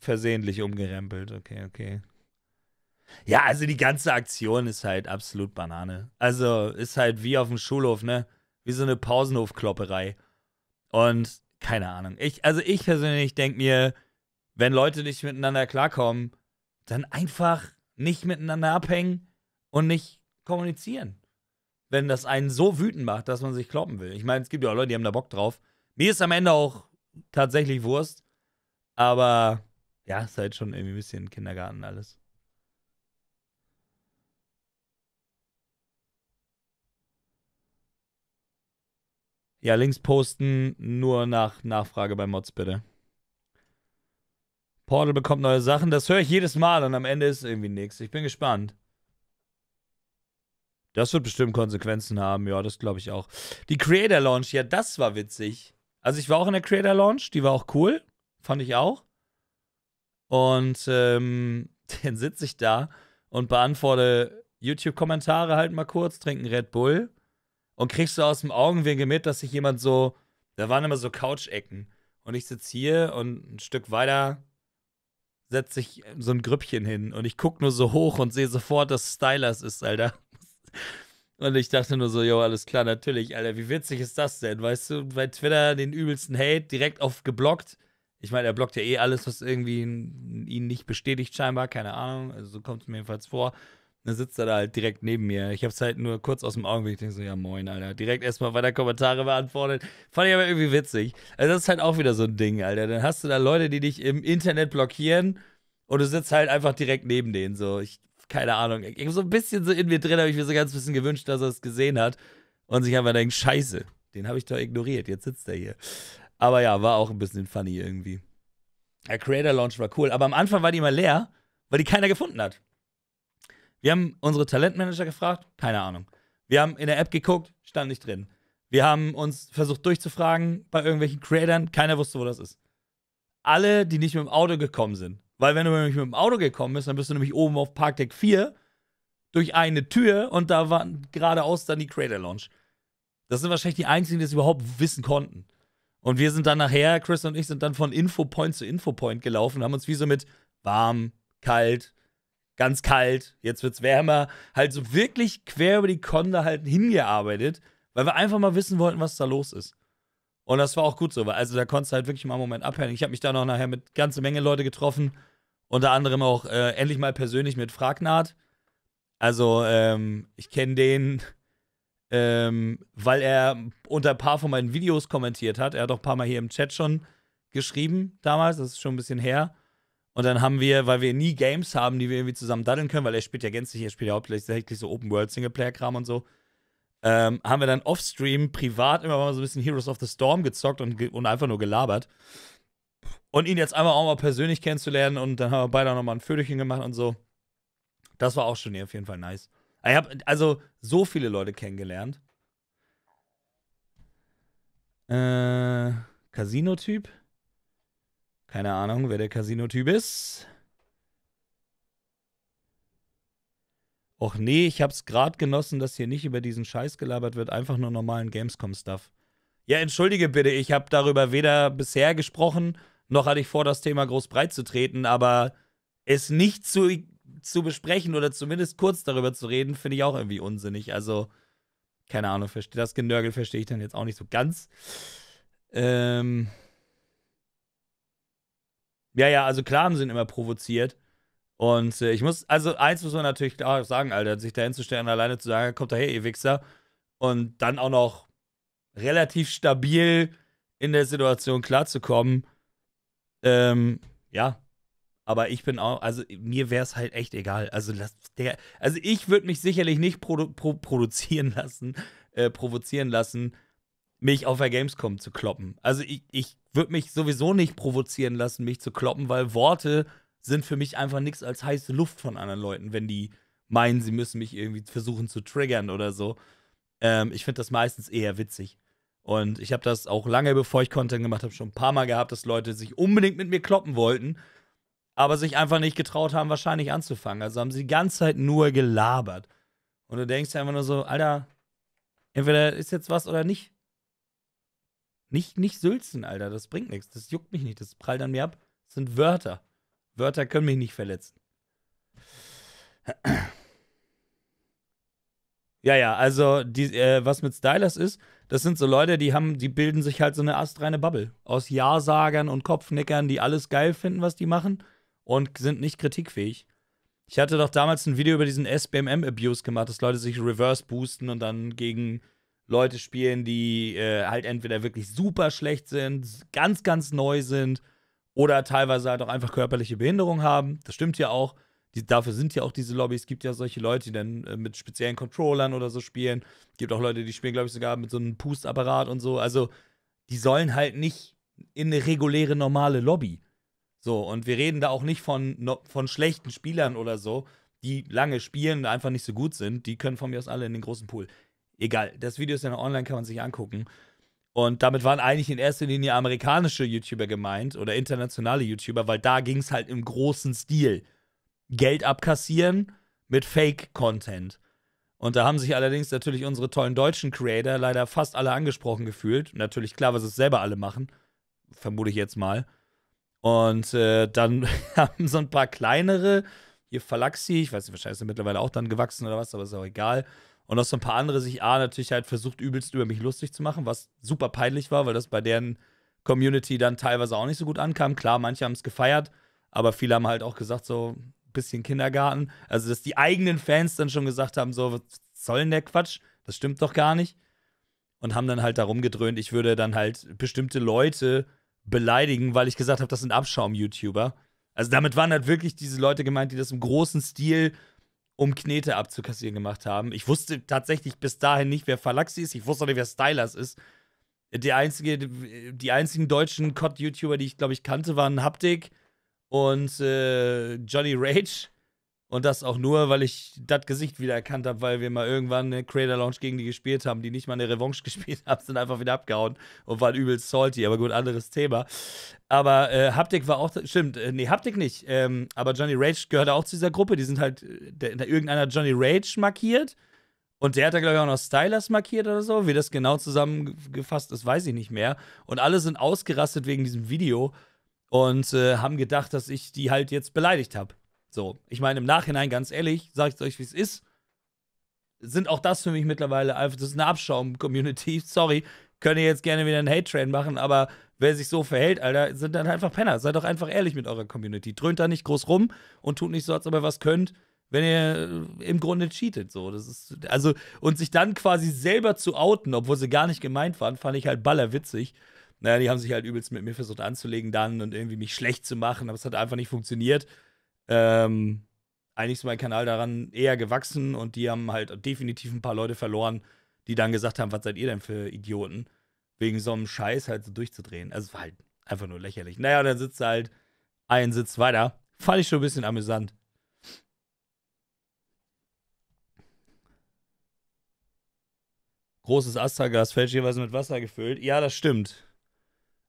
versehentlich umgerempelt. Okay, okay. Ja, also die ganze Aktion ist halt absolut Banane. Also ist halt wie auf dem Schulhof, ne? Wie so eine Pausenhofklopperei. Und keine Ahnung. Ich, also ich persönlich denke mir, wenn Leute nicht miteinander klarkommen, dann einfach nicht miteinander abhängen und nicht kommunizieren. Wenn das einen so wütend macht, dass man sich kloppen will. Ich meine, es gibt ja auch Leute, die haben da Bock drauf. Mir ist am Ende auch tatsächlich Wurst. Aber ja, ist halt schon irgendwie ein bisschen Kindergarten alles. Ja, Links posten nur nach Nachfrage bei Mods, bitte. Portal bekommt neue Sachen. Das höre ich jedes Mal und am Ende ist irgendwie nichts. Ich bin gespannt. Das wird bestimmt Konsequenzen haben, ja, das glaube ich auch. Die Creator Launch, ja, das war witzig. Also ich war auch in der Creator Launch, die war auch cool, fand ich auch. Und ähm, dann sitze ich da und beantworte YouTube-Kommentare halt mal kurz, trinken Red Bull und kriegst so aus dem Augenwinkel mit, dass sich jemand so, da waren immer so Couch-Ecken und ich sitze hier und ein Stück weiter setzt sich ähm, so ein Grüppchen hin und ich gucke nur so hoch und sehe sofort, dass Stylers ist, Alter. Und ich dachte nur so, jo, alles klar, natürlich, Alter, wie witzig ist das denn? Weißt du, bei Twitter den übelsten Hate direkt auf geblockt. Ich meine, er blockt ja eh alles, was irgendwie ihn nicht bestätigt, scheinbar, keine Ahnung, also so kommt es mir jedenfalls vor. Dann sitzt er da halt direkt neben mir. Ich hab's halt nur kurz aus dem Augenblick. Ich denke so, ja moin, Alter. Direkt erstmal weiter Kommentare beantwortet. Fand ich aber irgendwie witzig. Also das ist halt auch wieder so ein Ding, Alter. Dann hast du da Leute, die dich im Internet blockieren und du sitzt halt einfach direkt neben denen. So, ich, keine Ahnung. Ich, so ein bisschen so in mir drin, habe ich mir so ganz bisschen gewünscht, dass er es gesehen hat. Und sich einfach denkt, scheiße, den habe ich doch ignoriert. Jetzt sitzt er hier. Aber ja, war auch ein bisschen funny irgendwie. Der Creator Launch war cool. Aber am Anfang war die mal leer, weil die keiner gefunden hat. Wir haben unsere Talentmanager gefragt, keine Ahnung. Wir haben in der App geguckt, stand nicht drin. Wir haben uns versucht durchzufragen bei irgendwelchen Creatern, keiner wusste, wo das ist. Alle, die nicht mit dem Auto gekommen sind. Weil wenn du nämlich mit dem Auto gekommen bist, dann bist du nämlich oben auf Parkdeck 4 durch eine Tür und da war geradeaus dann die Creator Launch. Das sind wahrscheinlich die einzigen, die es überhaupt wissen konnten. Und wir sind dann nachher, Chris und ich sind dann von Infopoint zu Infopoint gelaufen, haben uns wie so mit warm, kalt, ganz kalt, jetzt wird's wärmer. Halt so wirklich quer über die Konda halt hingearbeitet, weil wir einfach mal wissen wollten, was da los ist. Und das war auch gut so, weil also da konntest du halt wirklich mal einen Moment abhängen. Ich habe mich da noch nachher mit ganze Menge Leute getroffen, unter anderem auch äh, endlich mal persönlich mit Fragnaht. Also ähm, ich kenne den, ähm, weil er unter ein paar von meinen Videos kommentiert hat. Er hat auch ein paar Mal hier im Chat schon geschrieben damals, das ist schon ein bisschen her. Und dann haben wir, weil wir nie Games haben, die wir irgendwie zusammen daddeln können, weil er spielt ja gänzlich, er spielt ja hauptsächlich so Open-World-Singleplayer-Kram und so, ähm, haben wir dann off-stream privat immer mal so ein bisschen Heroes of the Storm gezockt und, und einfach nur gelabert. Und ihn jetzt einmal auch mal persönlich kennenzulernen und dann haben wir beide auch nochmal ein Fötchen gemacht und so. Das war auch schon hier auf jeden Fall nice. Ah, ich habe also so viele Leute kennengelernt. Äh, Casino-Typ? Keine Ahnung, wer der Casino-Typ ist. Och nee, ich hab's grad genossen, dass hier nicht über diesen Scheiß gelabert wird, einfach nur normalen Gamescom-Stuff. Ja, entschuldige bitte, ich hab darüber weder bisher gesprochen, noch hatte ich vor, das Thema groß breit zu treten, aber es nicht zu, zu besprechen oder zumindest kurz darüber zu reden, finde ich auch irgendwie unsinnig. Also, keine Ahnung, das Genörgel verstehe ich dann jetzt auch nicht so ganz. Ähm. Ja, ja, also Klamen sind immer provoziert. Und äh, ich muss, also eins muss man natürlich auch sagen, Alter, sich da hinzustellen und alleine zu sagen, kommt da her, ihr Wichser. Und dann auch noch relativ stabil in der Situation klarzukommen. Ähm, ja. Aber ich bin auch, also mir wäre es halt echt egal. Also, lass der, also ich würde mich sicherlich nicht produ pro produzieren lassen, äh, provozieren lassen mich auf der Gamescom zu kloppen. Also ich, ich würde mich sowieso nicht provozieren lassen, mich zu kloppen, weil Worte sind für mich einfach nichts als heiße Luft von anderen Leuten, wenn die meinen, sie müssen mich irgendwie versuchen zu triggern oder so. Ähm, ich finde das meistens eher witzig. Und ich habe das auch lange, bevor ich Content gemacht habe, schon ein paar Mal gehabt, dass Leute sich unbedingt mit mir kloppen wollten, aber sich einfach nicht getraut haben, wahrscheinlich anzufangen. Also haben sie die ganze Zeit nur gelabert. Und du denkst einfach nur so, Alter, entweder ist jetzt was oder nicht. Nicht, nicht sülzen, Alter, das bringt nichts. Das juckt mich nicht, das prallt an mir ab. Das sind Wörter. Wörter können mich nicht verletzen. Ja, ja, also die, äh, was mit Stylers ist, das sind so Leute, die haben, die bilden sich halt so eine astreine Bubble aus Ja-Sagern und Kopfnickern, die alles geil finden, was die machen und sind nicht kritikfähig. Ich hatte doch damals ein Video über diesen SBMM-Abuse gemacht, dass Leute sich reverse boosten und dann gegen Leute spielen, die äh, halt entweder wirklich super schlecht sind, ganz, ganz neu sind oder teilweise halt auch einfach körperliche Behinderung haben. Das stimmt ja auch. Die, dafür sind ja auch diese Lobbys. Es gibt ja solche Leute, die dann äh, mit speziellen Controllern oder so spielen. Es gibt auch Leute, die spielen, glaube ich, sogar mit so einem Pustapparat und so. Also, die sollen halt nicht in eine reguläre, normale Lobby. So, und wir reden da auch nicht von, no, von schlechten Spielern oder so, die lange spielen, und einfach nicht so gut sind. Die können von mir aus alle in den großen Pool. Egal, das Video ist ja noch online, kann man sich angucken. Und damit waren eigentlich in erster Linie amerikanische YouTuber gemeint oder internationale YouTuber, weil da ging es halt im großen Stil. Geld abkassieren mit Fake-Content. Und da haben sich allerdings natürlich unsere tollen deutschen Creator leider fast alle angesprochen gefühlt. Natürlich klar, was es selber alle machen. Vermute ich jetzt mal. Und äh, dann haben so ein paar kleinere, hier Falaxi, ich weiß nicht, wahrscheinlich ist er mittlerweile auch dann gewachsen oder was, aber ist auch egal und auch so ein paar andere sich A, ah, natürlich halt versucht, übelst über mich lustig zu machen, was super peinlich war, weil das bei deren Community dann teilweise auch nicht so gut ankam. Klar, manche haben es gefeiert, aber viele haben halt auch gesagt, so ein bisschen Kindergarten. Also, dass die eigenen Fans dann schon gesagt haben, so, was soll denn der Quatsch? Das stimmt doch gar nicht. Und haben dann halt darum gedröhnt, ich würde dann halt bestimmte Leute beleidigen, weil ich gesagt habe, das sind Abschaum-YouTuber. Also damit waren halt wirklich diese Leute gemeint, die das im großen Stil um Knete abzukassieren gemacht haben. Ich wusste tatsächlich bis dahin nicht, wer Falaxi ist. Ich wusste auch nicht, wer Stylers ist. Die, einzige, die einzigen deutschen COD-YouTuber, die ich, glaube ich, kannte, waren Haptik und äh, Johnny Rage. Und das auch nur, weil ich das Gesicht wieder erkannt habe, weil wir mal irgendwann eine Creator Launch gegen die gespielt haben, die nicht mal eine Revanche gespielt haben, sind einfach wieder abgehauen und waren übelst salty. Aber gut, anderes Thema. Aber äh, Haptik war auch, stimmt, äh, nee, Haptik nicht. Ähm, aber Johnny Rage gehörte auch zu dieser Gruppe. Die sind halt, äh, der, der irgendeiner Johnny Rage markiert. Und der hat da, glaube ich, auch noch Stylus markiert oder so. Wie das genau zusammengefasst ist, weiß ich nicht mehr. Und alle sind ausgerastet wegen diesem Video und äh, haben gedacht, dass ich die halt jetzt beleidigt habe. So, ich meine, im Nachhinein, ganz ehrlich, sage ich euch, wie es ist, sind auch das für mich mittlerweile einfach, das ist eine Abschaum-Community, sorry, könnt ihr jetzt gerne wieder einen Hate-Train machen, aber wer sich so verhält, Alter, sind dann einfach Penner. Seid doch einfach ehrlich mit eurer Community. Dröhnt da nicht groß rum und tut nicht so, als ob ihr was könnt, wenn ihr äh, im Grunde cheatet. So, das ist, also, und sich dann quasi selber zu outen, obwohl sie gar nicht gemeint waren, fand ich halt ballerwitzig. Naja, die haben sich halt übelst mit mir versucht anzulegen dann und irgendwie mich schlecht zu machen, aber es hat einfach nicht funktioniert. Ähm, eigentlich ist mein Kanal daran eher gewachsen und die haben halt definitiv ein paar Leute verloren, die dann gesagt haben, was seid ihr denn für Idioten, wegen so einem Scheiß halt so durchzudrehen. Also es war halt einfach nur lächerlich. Naja, dann sitzt halt einen Sitz weiter. Fand ich schon ein bisschen amüsant. Großes Asterglas, fälschlicherweise mit Wasser gefüllt. Ja, das stimmt.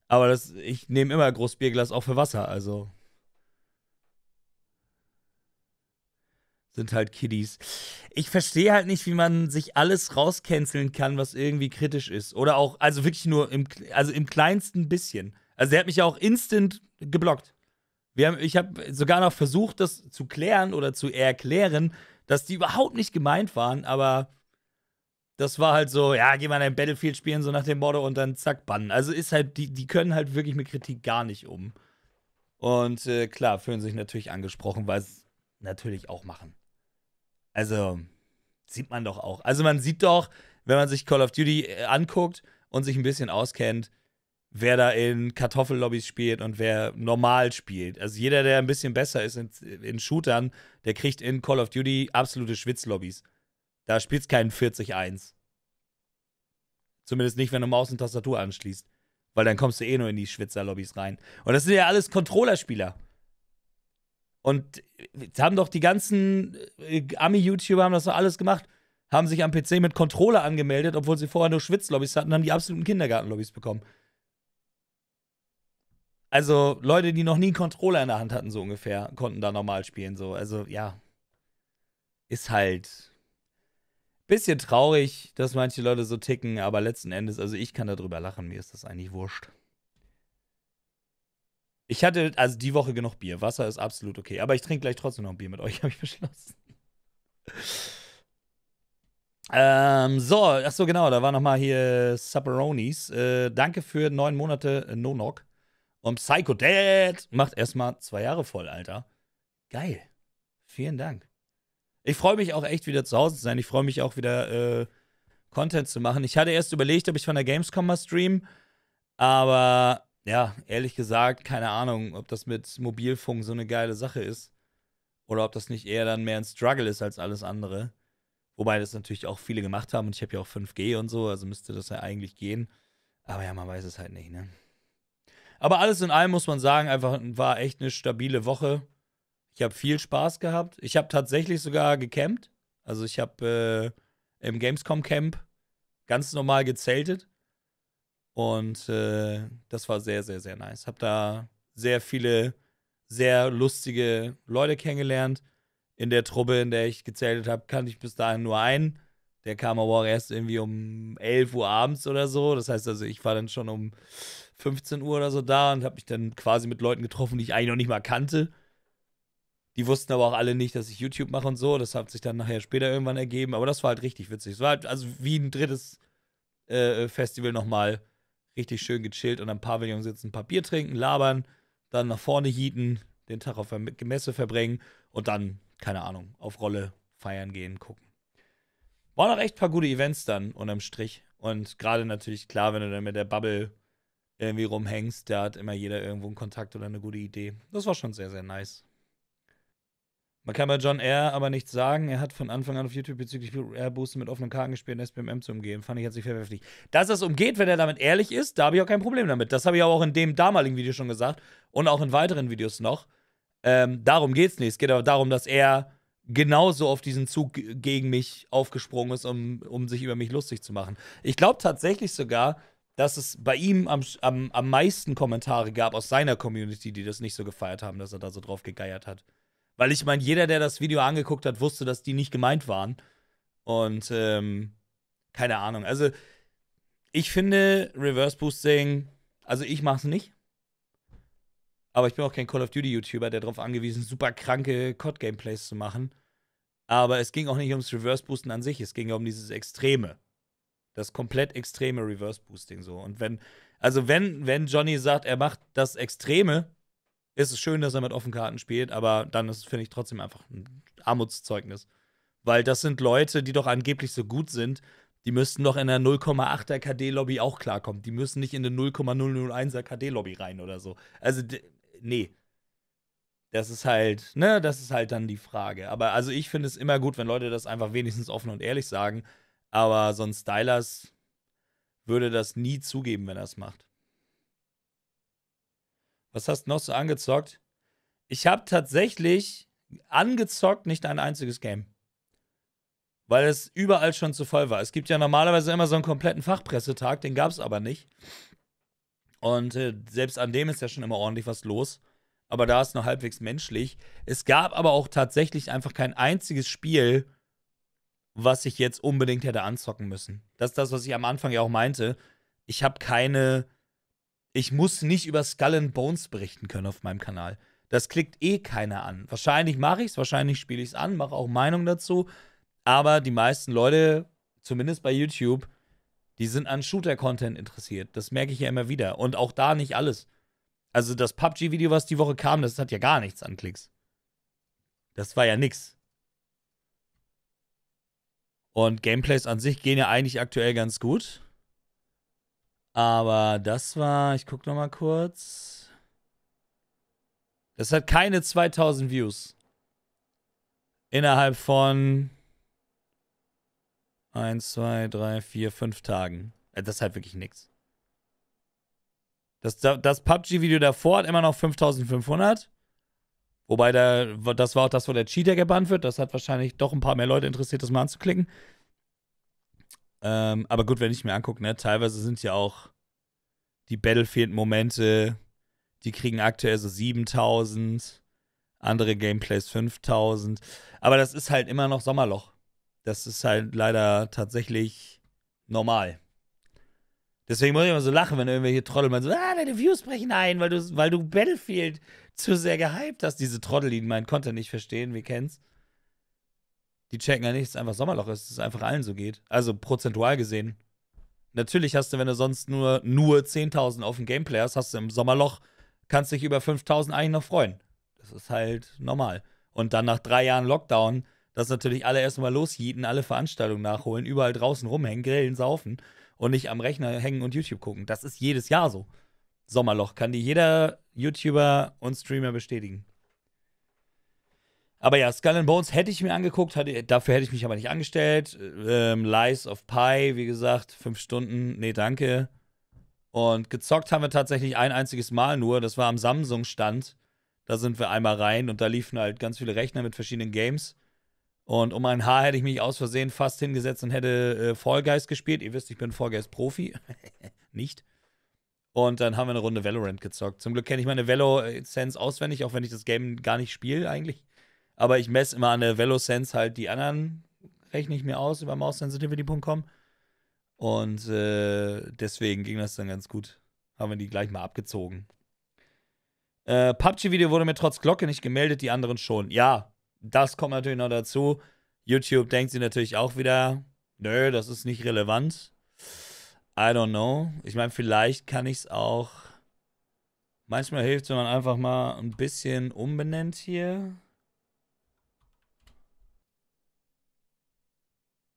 Aber das, ich nehme immer Großbierglas auch für Wasser, also. sind halt Kiddies. Ich verstehe halt nicht, wie man sich alles rauscanceln kann, was irgendwie kritisch ist. Oder auch, also wirklich nur im, also im kleinsten bisschen. Also der hat mich ja auch instant geblockt. Wir haben, ich habe sogar noch versucht, das zu klären oder zu erklären, dass die überhaupt nicht gemeint waren, aber das war halt so, ja, geh mal in ein Battlefield spielen, so nach dem Motto und dann zack, bannen. Also ist halt, die, die können halt wirklich mit Kritik gar nicht um. Und äh, klar, fühlen sich natürlich angesprochen, weil sie es natürlich auch machen. Also, sieht man doch auch. Also, man sieht doch, wenn man sich Call of Duty äh, anguckt und sich ein bisschen auskennt, wer da in Kartoffellobbys spielt und wer normal spielt. Also jeder, der ein bisschen besser ist in, in Shootern, der kriegt in Call of Duty absolute Schwitzlobbys. Da spielt es keinen 40-1. Zumindest nicht, wenn du Maus und Tastatur anschließt. Weil dann kommst du eh nur in die Schwitzerlobbys rein. Und das sind ja alles Controllerspieler. Und äh, jetzt haben doch die ganzen äh, äh, Ami-YouTuber haben das so alles gemacht, haben sich am PC mit Controller angemeldet, obwohl sie vorher nur Schwitzlobbys hatten, haben die absoluten Kindergartenlobbys bekommen. Also Leute, die noch nie einen Controller in der Hand hatten, so ungefähr, konnten da normal spielen. So, also ja, ist halt bisschen traurig, dass manche Leute so ticken, aber letzten Endes, also ich kann darüber lachen, mir ist das eigentlich wurscht. Ich hatte also die Woche genug Bier. Wasser ist absolut okay. Aber ich trinke gleich trotzdem noch ein Bier mit euch, habe ich beschlossen. Ähm, so, ach so, genau, da war nochmal hier Supperonis. Äh, danke für neun Monate äh, No-Knock. Und Psycho Dad macht erstmal zwei Jahre voll, Alter. Geil. Vielen Dank. Ich freue mich auch echt wieder zu Hause zu sein. Ich freue mich auch wieder äh, Content zu machen. Ich hatte erst überlegt, ob ich von der Gamescom mal stream, aber ja, ehrlich gesagt, keine Ahnung, ob das mit Mobilfunk so eine geile Sache ist. Oder ob das nicht eher dann mehr ein Struggle ist als alles andere. Wobei das natürlich auch viele gemacht haben und ich habe ja auch 5G und so, also müsste das ja eigentlich gehen. Aber ja, man weiß es halt nicht, ne? Aber alles in allem muss man sagen, einfach war echt eine stabile Woche. Ich habe viel Spaß gehabt. Ich habe tatsächlich sogar gecampt. Also ich habe äh, im Gamescom Camp ganz normal gezeltet. Und äh, das war sehr, sehr, sehr nice. Hab da sehr viele, sehr lustige Leute kennengelernt. In der Truppe, in der ich gezählt habe, kannte ich bis dahin nur einen. Der kam aber auch erst irgendwie um 11 Uhr abends oder so. Das heißt also, ich war dann schon um 15 Uhr oder so da und habe mich dann quasi mit Leuten getroffen, die ich eigentlich noch nicht mal kannte. Die wussten aber auch alle nicht, dass ich YouTube mache und so. Das hat sich dann nachher später irgendwann ergeben. Aber das war halt richtig witzig. Es war halt also wie ein drittes äh, Festival nochmal richtig schön gechillt und am Pavillon sitzen, ein paar Bier trinken, labern, dann nach vorne hieten, den Tag auf der Messe verbringen und dann, keine Ahnung, auf Rolle feiern gehen, gucken. Waren auch echt ein paar gute Events dann unterm Strich. Und gerade natürlich, klar, wenn du dann mit der Bubble irgendwie rumhängst, da hat immer jeder irgendwo einen Kontakt oder eine gute Idee. Das war schon sehr, sehr nice. Man kann bei John Air aber nichts sagen. Er hat von Anfang an auf YouTube bezüglich Airboosten mit offenen Karten gespielt um SBMM zu umgehen. Fand ich nicht verwerflich. Dass das umgeht, wenn er damit ehrlich ist, da habe ich auch kein Problem damit. Das habe ich auch in dem damaligen Video schon gesagt und auch in weiteren Videos noch. Ähm, darum es nicht. Es geht aber darum, dass er genauso auf diesen Zug gegen mich aufgesprungen ist, um, um sich über mich lustig zu machen. Ich glaube tatsächlich sogar, dass es bei ihm am, am, am meisten Kommentare gab aus seiner Community, die das nicht so gefeiert haben, dass er da so drauf gegeiert hat. Weil ich meine, jeder, der das Video angeguckt hat, wusste, dass die nicht gemeint waren. Und ähm, keine Ahnung. Also ich finde Reverse Boosting, also ich mache es nicht. Aber ich bin auch kein Call of Duty YouTuber, der darauf angewiesen ist, super kranke COD-Gameplays zu machen. Aber es ging auch nicht ums Reverse Boosten an sich, es ging ja um dieses Extreme. Das komplett extreme Reverse Boosting so. Und wenn, also wenn, wenn Johnny sagt, er macht das Extreme, ist es schön, dass er mit offenen Karten spielt, aber dann ist finde ich, trotzdem einfach ein Armutszeugnis. Weil das sind Leute, die doch angeblich so gut sind, die müssten doch in der 0,8er KD-Lobby auch klarkommen. Die müssen nicht in eine 0,001er KD-Lobby rein oder so. Also, nee. Das ist halt, ne, das ist halt dann die Frage. Aber also ich finde es immer gut, wenn Leute das einfach wenigstens offen und ehrlich sagen. Aber so ein Stylers würde das nie zugeben, wenn er es macht. Was hast du noch so angezockt? Ich habe tatsächlich angezockt nicht ein einziges Game. Weil es überall schon zu voll war. Es gibt ja normalerweise immer so einen kompletten Fachpressetag, den gab es aber nicht. Und äh, selbst an dem ist ja schon immer ordentlich was los. Aber da ist noch halbwegs menschlich. Es gab aber auch tatsächlich einfach kein einziges Spiel, was ich jetzt unbedingt hätte anzocken müssen. Das ist das, was ich am Anfang ja auch meinte. Ich habe keine ich muss nicht über Skull and Bones berichten können auf meinem Kanal. Das klickt eh keiner an. Wahrscheinlich mache ich es, wahrscheinlich spiele ich es an, mache auch Meinung dazu. Aber die meisten Leute, zumindest bei YouTube, die sind an Shooter-Content interessiert. Das merke ich ja immer wieder. Und auch da nicht alles. Also das PUBG-Video, was die Woche kam, das hat ja gar nichts an Klicks. Das war ja nix. Und Gameplays an sich gehen ja eigentlich aktuell ganz gut. Aber das war, ich guck noch mal kurz. Das hat keine 2000 Views. Innerhalb von 1, 2, 3, 4, 5 Tagen. Äh, das ist halt wirklich nichts. Das, das PUBG-Video davor hat immer noch 5500. Wobei, der, das war auch das, wo der Cheater gebannt wird. Das hat wahrscheinlich doch ein paar mehr Leute interessiert, das mal anzuklicken. Ähm, aber gut, wenn ich mir angucke, ne, teilweise sind ja auch die Battlefield-Momente, die kriegen aktuell so 7000, andere Gameplays 5000. Aber das ist halt immer noch Sommerloch. Das ist halt leider tatsächlich normal. Deswegen muss ich immer so lachen, wenn irgendwelche Trottel meinen, so, ah, deine Views brechen ein, weil du, weil du Battlefield zu sehr gehypt hast. Diese Trottel, die meinen Content nicht verstehen, wir kennen's. Die checken ja nicht, dass es einfach Sommerloch ist, dass es einfach allen so geht. Also prozentual gesehen. Natürlich hast du, wenn du sonst nur, nur 10.000 auf dem Gameplay hast, hast du im Sommerloch, kannst dich über 5.000 eigentlich noch freuen. Das ist halt normal. Und dann nach drei Jahren Lockdown, dass natürlich alle erstmal losjieten, alle Veranstaltungen nachholen, überall draußen rumhängen, grillen, saufen und nicht am Rechner hängen und YouTube gucken. Das ist jedes Jahr so. Sommerloch kann dir jeder YouTuber und Streamer bestätigen. Aber ja, Skull and Bones hätte ich mir angeguckt, hatte, dafür hätte ich mich aber nicht angestellt. Ähm, Lies of Pi, wie gesagt, fünf Stunden, nee, danke. Und gezockt haben wir tatsächlich ein einziges Mal nur, das war am Samsung-Stand. Da sind wir einmal rein und da liefen halt ganz viele Rechner mit verschiedenen Games. Und um ein Haar hätte ich mich aus Versehen fast hingesetzt und hätte äh, Fall Guys gespielt. Ihr wisst, ich bin Fall Guys Profi. nicht. Und dann haben wir eine Runde Valorant gezockt. Zum Glück kenne ich meine Velo-Sense auswendig, auch wenn ich das Game gar nicht spiele eigentlich aber ich messe immer an der VeloSense halt die anderen, rechne ich mir aus über mousesensitivity.com. Und äh, deswegen ging das dann ganz gut. Haben wir die gleich mal abgezogen. Äh, PUBG-Video wurde mir trotz Glocke nicht gemeldet, die anderen schon. Ja, das kommt natürlich noch dazu. YouTube denkt sie natürlich auch wieder, nö, das ist nicht relevant. I don't know. Ich meine, vielleicht kann ich es auch. Manchmal hilft, es, wenn man einfach mal ein bisschen umbenennt hier.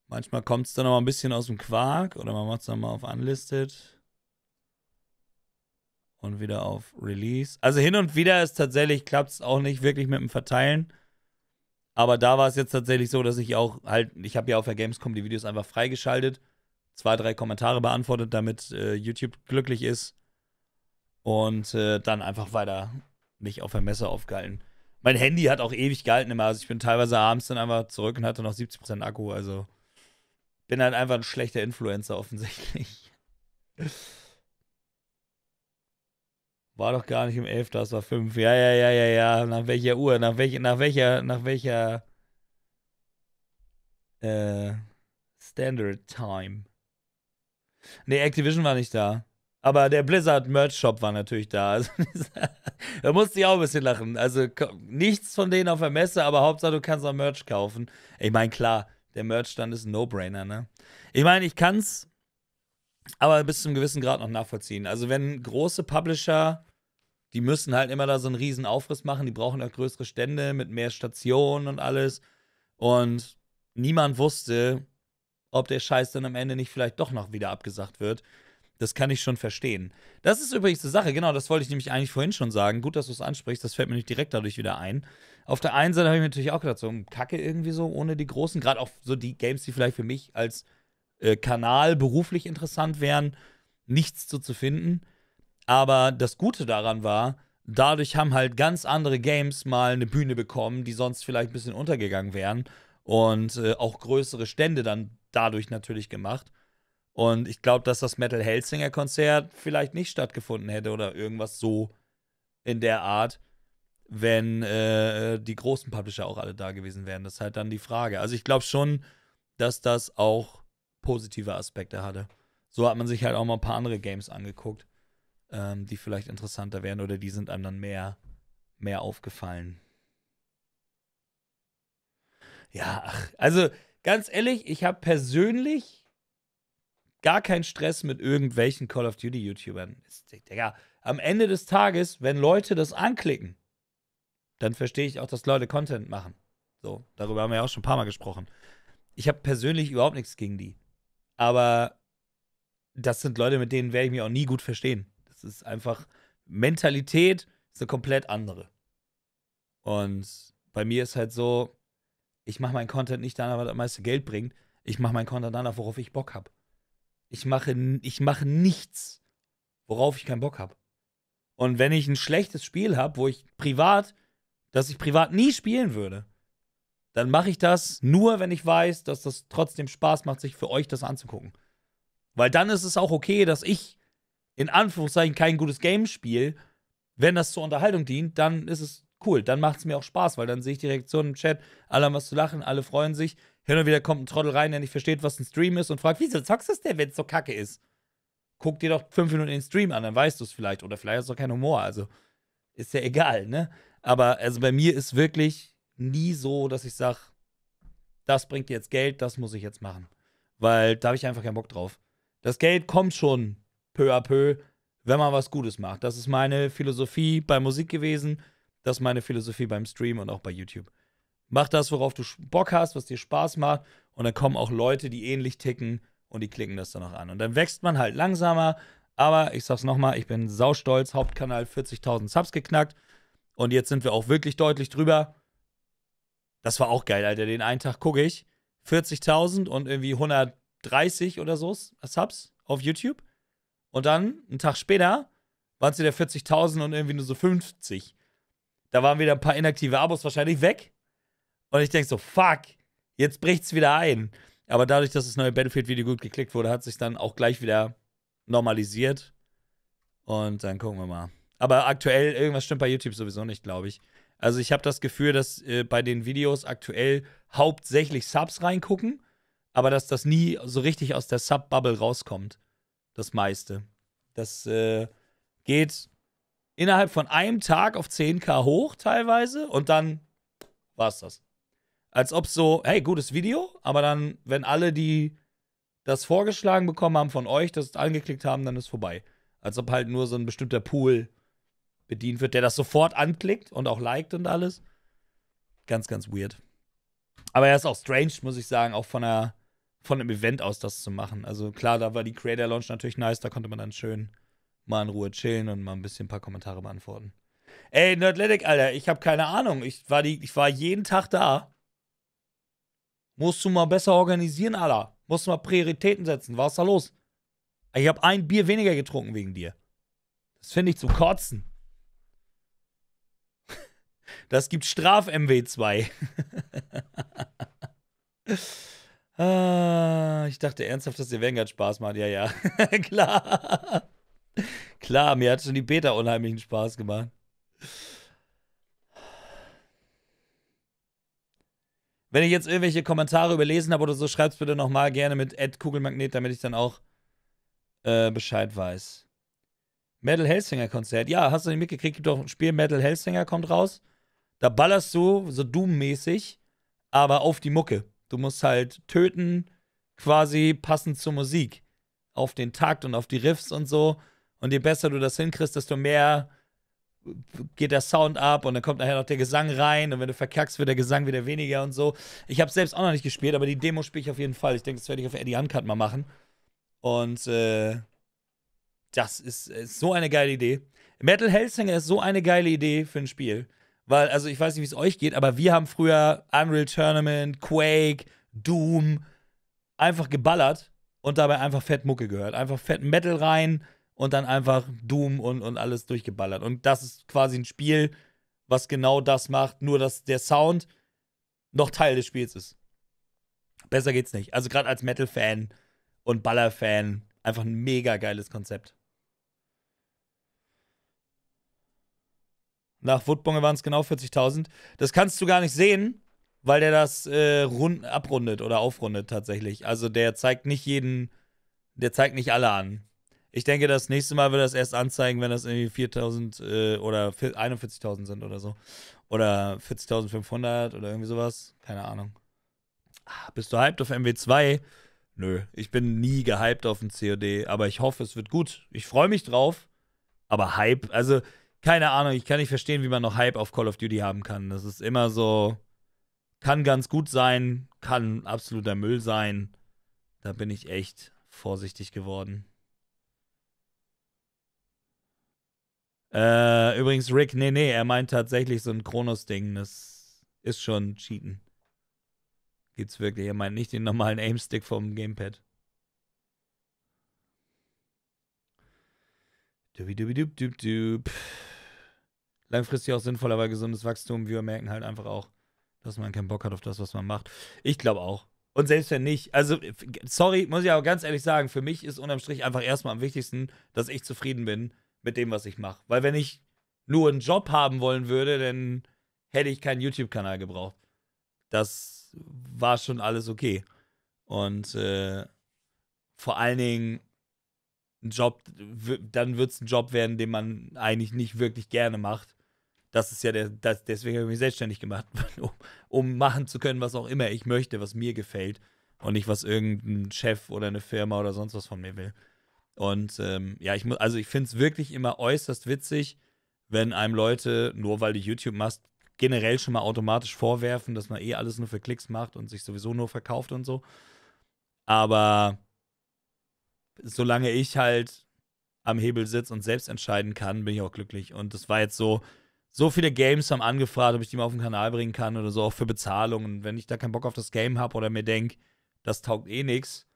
Manchmal kommt es dann noch ein bisschen aus dem Quark oder man macht es dann mal auf Unlisted. Und wieder auf Release. Also hin und wieder ist tatsächlich, klappt es auch nicht wirklich mit dem Verteilen. Aber da war es jetzt tatsächlich so, dass ich auch halt, ich habe ja auf der Gamescom die Videos einfach freigeschaltet, zwei, drei Kommentare beantwortet, damit äh, YouTube glücklich ist. Und äh, dann einfach weiter mich auf der Messe aufgehalten. Mein Handy hat auch ewig gehalten immer. Also ich bin teilweise abends dann einfach zurück und hatte noch 70% Akku. Also bin halt einfach ein schlechter Influencer offensichtlich. War doch gar nicht im 11. Das war 5. Ja, ja, ja, ja, ja. Nach welcher Uhr? Nach, welch, nach welcher, nach welcher äh, Standard Time? Ne, Activision war nicht da. Aber der Blizzard Merch Shop war natürlich da. Also, da musste ich auch ein bisschen lachen. Also nichts von denen auf der Messe, aber Hauptsache du kannst auch Merch kaufen. Ich meine, klar, der Merch-Stand ist ein No-Brainer, ne? Ich meine, ich kann's, aber bis zum gewissen Grad noch nachvollziehen. Also, wenn große Publisher, die müssen halt immer da so einen riesen Aufriss machen, die brauchen auch größere Stände mit mehr Stationen und alles. Und niemand wusste, ob der Scheiß dann am Ende nicht vielleicht doch noch wieder abgesagt wird. Das kann ich schon verstehen. Das ist übrigens die Sache, genau, das wollte ich nämlich eigentlich vorhin schon sagen. Gut, dass du es ansprichst, das fällt mir nicht direkt dadurch wieder ein. Auf der einen Seite habe ich mir natürlich auch gedacht, so hm, Kacke irgendwie so, ohne die großen, gerade auch so die Games, die vielleicht für mich als äh, Kanal beruflich interessant wären, nichts zu, zu finden. Aber das Gute daran war, dadurch haben halt ganz andere Games mal eine Bühne bekommen, die sonst vielleicht ein bisschen untergegangen wären. Und äh, auch größere Stände dann dadurch natürlich gemacht. Und ich glaube, dass das Metal Hellsinger Konzert vielleicht nicht stattgefunden hätte oder irgendwas so in der Art, wenn äh, die großen Publisher auch alle da gewesen wären. Das ist halt dann die Frage. Also ich glaube schon, dass das auch positive Aspekte hatte. So hat man sich halt auch mal ein paar andere Games angeguckt, ähm, die vielleicht interessanter wären oder die sind einem dann mehr, mehr aufgefallen. Ja, ach, also ganz ehrlich, ich habe persönlich gar keinen Stress mit irgendwelchen Call of Duty-YouTubern. Digga, am Ende des Tages, wenn Leute das anklicken, dann verstehe ich auch, dass Leute Content machen. So, darüber haben wir ja auch schon ein paar Mal gesprochen. Ich habe persönlich überhaupt nichts gegen die. Aber das sind Leute, mit denen werde ich mich auch nie gut verstehen. Das ist einfach Mentalität, ist eine komplett andere. Und bei mir ist halt so, ich mache meinen Content nicht danach, was am meisten Geld bringt. Ich mache meinen Content danach, worauf ich Bock habe ich mache, ich mache nichts, worauf ich keinen Bock habe. Und wenn ich ein schlechtes Spiel habe, wo ich privat, dass ich privat nie spielen würde, dann mache ich das nur, wenn ich weiß, dass das trotzdem Spaß macht, sich für euch das anzugucken. Weil dann ist es auch okay, dass ich in Anführungszeichen kein gutes Game spiele. Wenn das zur Unterhaltung dient, dann ist es cool. Dann macht es mir auch Spaß, weil dann sehe ich die Reaktionen im Chat. Alle haben was zu lachen, alle freuen sich. Hin und wieder kommt ein Trottel rein, der nicht versteht, was ein Stream ist und fragt, wieso zockst du es denn, wenn es so kacke ist? Guck dir doch fünf Minuten den Stream an, dann weißt du es vielleicht. Oder vielleicht hast du keinen Humor, also ist ja egal, ne? Aber also bei mir ist wirklich nie so, dass ich sage, das bringt jetzt Geld, das muss ich jetzt machen. Weil da habe ich einfach keinen Bock drauf. Das Geld kommt schon peu à peu, wenn man was Gutes macht. Das ist meine Philosophie bei Musik gewesen, das ist meine Philosophie beim Stream und auch bei YouTube. Mach das, worauf du Bock hast, was dir Spaß macht. Und dann kommen auch Leute, die ähnlich ticken und die klicken das dann auch an. Und dann wächst man halt langsamer. Aber ich sag's nochmal, ich bin saustolz. Hauptkanal 40.000 Subs geknackt. Und jetzt sind wir auch wirklich deutlich drüber. Das war auch geil, Alter. Den einen Tag gucke ich 40.000 und irgendwie 130 oder so Subs auf YouTube. Und dann, einen Tag später, waren es wieder 40.000 und irgendwie nur so 50. Da waren wieder ein paar inaktive Abos wahrscheinlich weg. Und ich denke so, fuck, jetzt bricht's wieder ein. Aber dadurch, dass das neue Battlefield-Video gut geklickt wurde, hat sich dann auch gleich wieder normalisiert. Und dann gucken wir mal. Aber aktuell, irgendwas stimmt bei YouTube sowieso nicht, glaube ich. Also ich habe das Gefühl, dass äh, bei den Videos aktuell hauptsächlich Subs reingucken, aber dass das nie so richtig aus der Sub-Bubble rauskommt. Das meiste. Das äh, geht innerhalb von einem Tag auf 10k hoch teilweise und dann war's das. Als ob so, hey, gutes Video, aber dann, wenn alle, die das vorgeschlagen bekommen haben von euch, das angeklickt haben, dann ist vorbei. Als ob halt nur so ein bestimmter Pool bedient wird, der das sofort anklickt und auch liked und alles. Ganz, ganz weird. Aber er ist auch strange, muss ich sagen, auch von einer von einem Event aus das zu machen. Also klar, da war die Creator Launch natürlich nice, da konnte man dann schön mal in Ruhe chillen und mal ein bisschen ein paar Kommentare beantworten. Ey, Nerdletic, Alter, ich habe keine Ahnung. Ich war, die, ich war jeden Tag da. Musst du mal besser organisieren, Alter. Musst du mal Prioritäten setzen. Was ist da los? Ich habe ein Bier weniger getrunken wegen dir. Das finde ich zum Kotzen. Das gibt Straf-MW2. Ah, ich dachte ernsthaft, dass dir Vanguard Spaß macht. Ja, ja. Klar. Klar, mir hat schon die Beta unheimlichen Spaß gemacht. Wenn ich jetzt irgendwelche Kommentare überlesen habe oder so, schreib's bitte nochmal gerne mit Ad Kugelmagnet, damit ich dann auch äh, Bescheid weiß. Metal Hellsinger Konzert. Ja, hast du nicht mitgekriegt? Gibt doch ein Spiel, Metal Hellsinger kommt raus. Da ballerst du so Doom-mäßig, aber auf die Mucke. Du musst halt töten, quasi passend zur Musik. Auf den Takt und auf die Riffs und so. Und je besser du das hinkriegst, desto mehr geht der Sound ab und dann kommt nachher noch der Gesang rein und wenn du verkackst, wird der Gesang wieder weniger und so. Ich habe selbst auch noch nicht gespielt, aber die Demo spiele ich auf jeden Fall. Ich denke, das werde ich auf Eddie Uncut mal machen. Und äh, das ist, ist, äh, so eine geile Idee. Metal Hellsinger ist so eine geile Idee für ein Spiel. Weil, also ich weiß nicht, wie es euch geht, aber wir haben früher Unreal Tournament, Quake, Doom einfach geballert und dabei einfach fett Mucke gehört. Einfach fett Metal rein, und dann einfach Doom und, und alles durchgeballert. Und das ist quasi ein Spiel, was genau das macht, nur dass der Sound noch Teil des Spiels ist. Besser geht's nicht. Also gerade als Metal-Fan und Baller-Fan, einfach ein mega geiles Konzept. Nach Woodbunge waren es genau 40.000. Das kannst du gar nicht sehen, weil der das äh, rund, abrundet oder aufrundet tatsächlich. Also der zeigt nicht jeden, der zeigt nicht alle an. Ich denke, das nächste Mal wird das erst anzeigen, wenn das irgendwie 4000 äh, oder 41.000 sind oder so. Oder 40.500 oder irgendwie sowas. Keine Ahnung. Ah, bist du hyped auf MW2? Nö, ich bin nie gehyped auf ein COD, aber ich hoffe, es wird gut. Ich freue mich drauf, aber Hype, also keine Ahnung, ich kann nicht verstehen, wie man noch Hype auf Call of Duty haben kann. Das ist immer so, kann ganz gut sein, kann absoluter Müll sein. Da bin ich echt vorsichtig geworden. Äh, übrigens, Rick, nee, nee, er meint tatsächlich so ein Kronos-Ding. Das ist schon Cheaten. Gibt's wirklich. Er meint nicht den normalen Aimstick vom Gamepad. Dubidubidubidubidup. Langfristig auch sinnvoll, aber gesundes Wachstum. Wir merken halt einfach auch, dass man keinen Bock hat auf das, was man macht. Ich glaube auch. Und selbst wenn nicht, also sorry, muss ich aber ganz ehrlich sagen, für mich ist unterm Strich einfach erstmal am wichtigsten, dass ich zufrieden bin mit dem, was ich mache. Weil wenn ich nur einen Job haben wollen würde, dann hätte ich keinen YouTube-Kanal gebraucht. Das war schon alles okay. Und äh, vor allen Dingen ein Job, dann wird es ein Job werden, den man eigentlich nicht wirklich gerne macht. Das ist ja der, das, deswegen habe ich mich selbstständig gemacht, um, um machen zu können, was auch immer ich möchte, was mir gefällt und nicht, was irgendein Chef oder eine Firma oder sonst was von mir will. Und ähm, ja, ich muss, also ich finde es wirklich immer äußerst witzig, wenn einem Leute, nur weil du YouTube machst, generell schon mal automatisch vorwerfen, dass man eh alles nur für Klicks macht und sich sowieso nur verkauft und so. Aber solange ich halt am Hebel sitze und selbst entscheiden kann, bin ich auch glücklich. Und das war jetzt so, so viele Games haben angefragt, ob ich die mal auf den Kanal bringen kann oder so, auch für Bezahlung. Und wenn ich da keinen Bock auf das Game habe oder mir denke, das taugt eh nichts,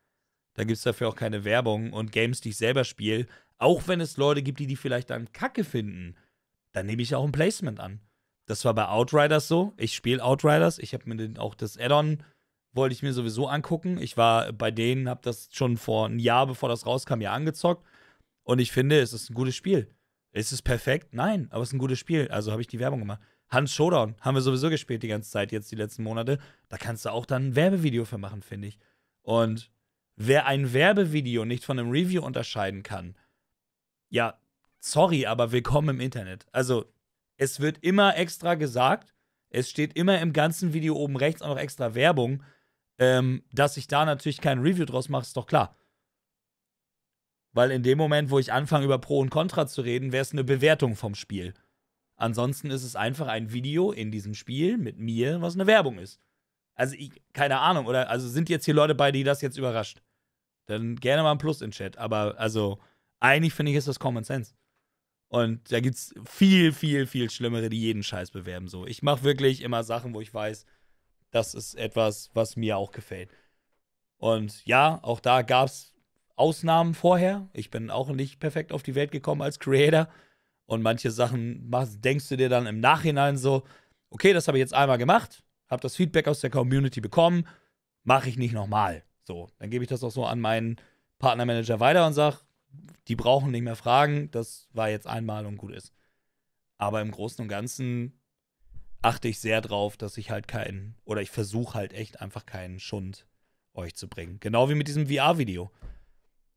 da gibt es dafür auch keine Werbung und Games, die ich selber spiele, auch wenn es Leute gibt, die die vielleicht dann kacke finden, dann nehme ich auch ein Placement an. Das war bei Outriders so. Ich spiele Outriders. Ich habe mir den, auch das Add-on wollte ich mir sowieso angucken. Ich war bei denen, habe das schon vor ein Jahr, bevor das rauskam, ja angezockt. Und ich finde, es ist ein gutes Spiel. Ist es perfekt? Nein, aber es ist ein gutes Spiel. Also habe ich die Werbung gemacht. Hans Showdown haben wir sowieso gespielt die ganze Zeit, jetzt die letzten Monate. Da kannst du auch dann ein Werbevideo für machen, finde ich. Und Wer ein Werbevideo nicht von einem Review unterscheiden kann, ja, sorry, aber willkommen im Internet. Also, es wird immer extra gesagt, es steht immer im ganzen Video oben rechts auch noch extra Werbung. Ähm, dass ich da natürlich kein Review draus mache, ist doch klar. Weil in dem Moment, wo ich anfange, über Pro und Contra zu reden, wäre es eine Bewertung vom Spiel. Ansonsten ist es einfach ein Video in diesem Spiel mit mir, was eine Werbung ist. Also, ich, keine Ahnung, oder? Also sind jetzt hier Leute bei, die das jetzt überrascht? dann gerne mal ein Plus in Chat. Aber also, eigentlich finde ich, ist das Common Sense. Und da gibt es viel, viel, viel Schlimmere, die jeden Scheiß bewerben. So, ich mache wirklich immer Sachen, wo ich weiß, das ist etwas, was mir auch gefällt. Und ja, auch da gab es Ausnahmen vorher. Ich bin auch nicht perfekt auf die Welt gekommen als Creator. Und manche Sachen machst, denkst du dir dann im Nachhinein so, okay, das habe ich jetzt einmal gemacht, habe das Feedback aus der Community bekommen, mache ich nicht nochmal. So, dann gebe ich das auch so an meinen Partnermanager weiter und sage, die brauchen nicht mehr fragen, das war jetzt einmal und gut ist. Aber im Großen und Ganzen achte ich sehr drauf, dass ich halt keinen, oder ich versuche halt echt einfach keinen Schund euch zu bringen. Genau wie mit diesem VR-Video.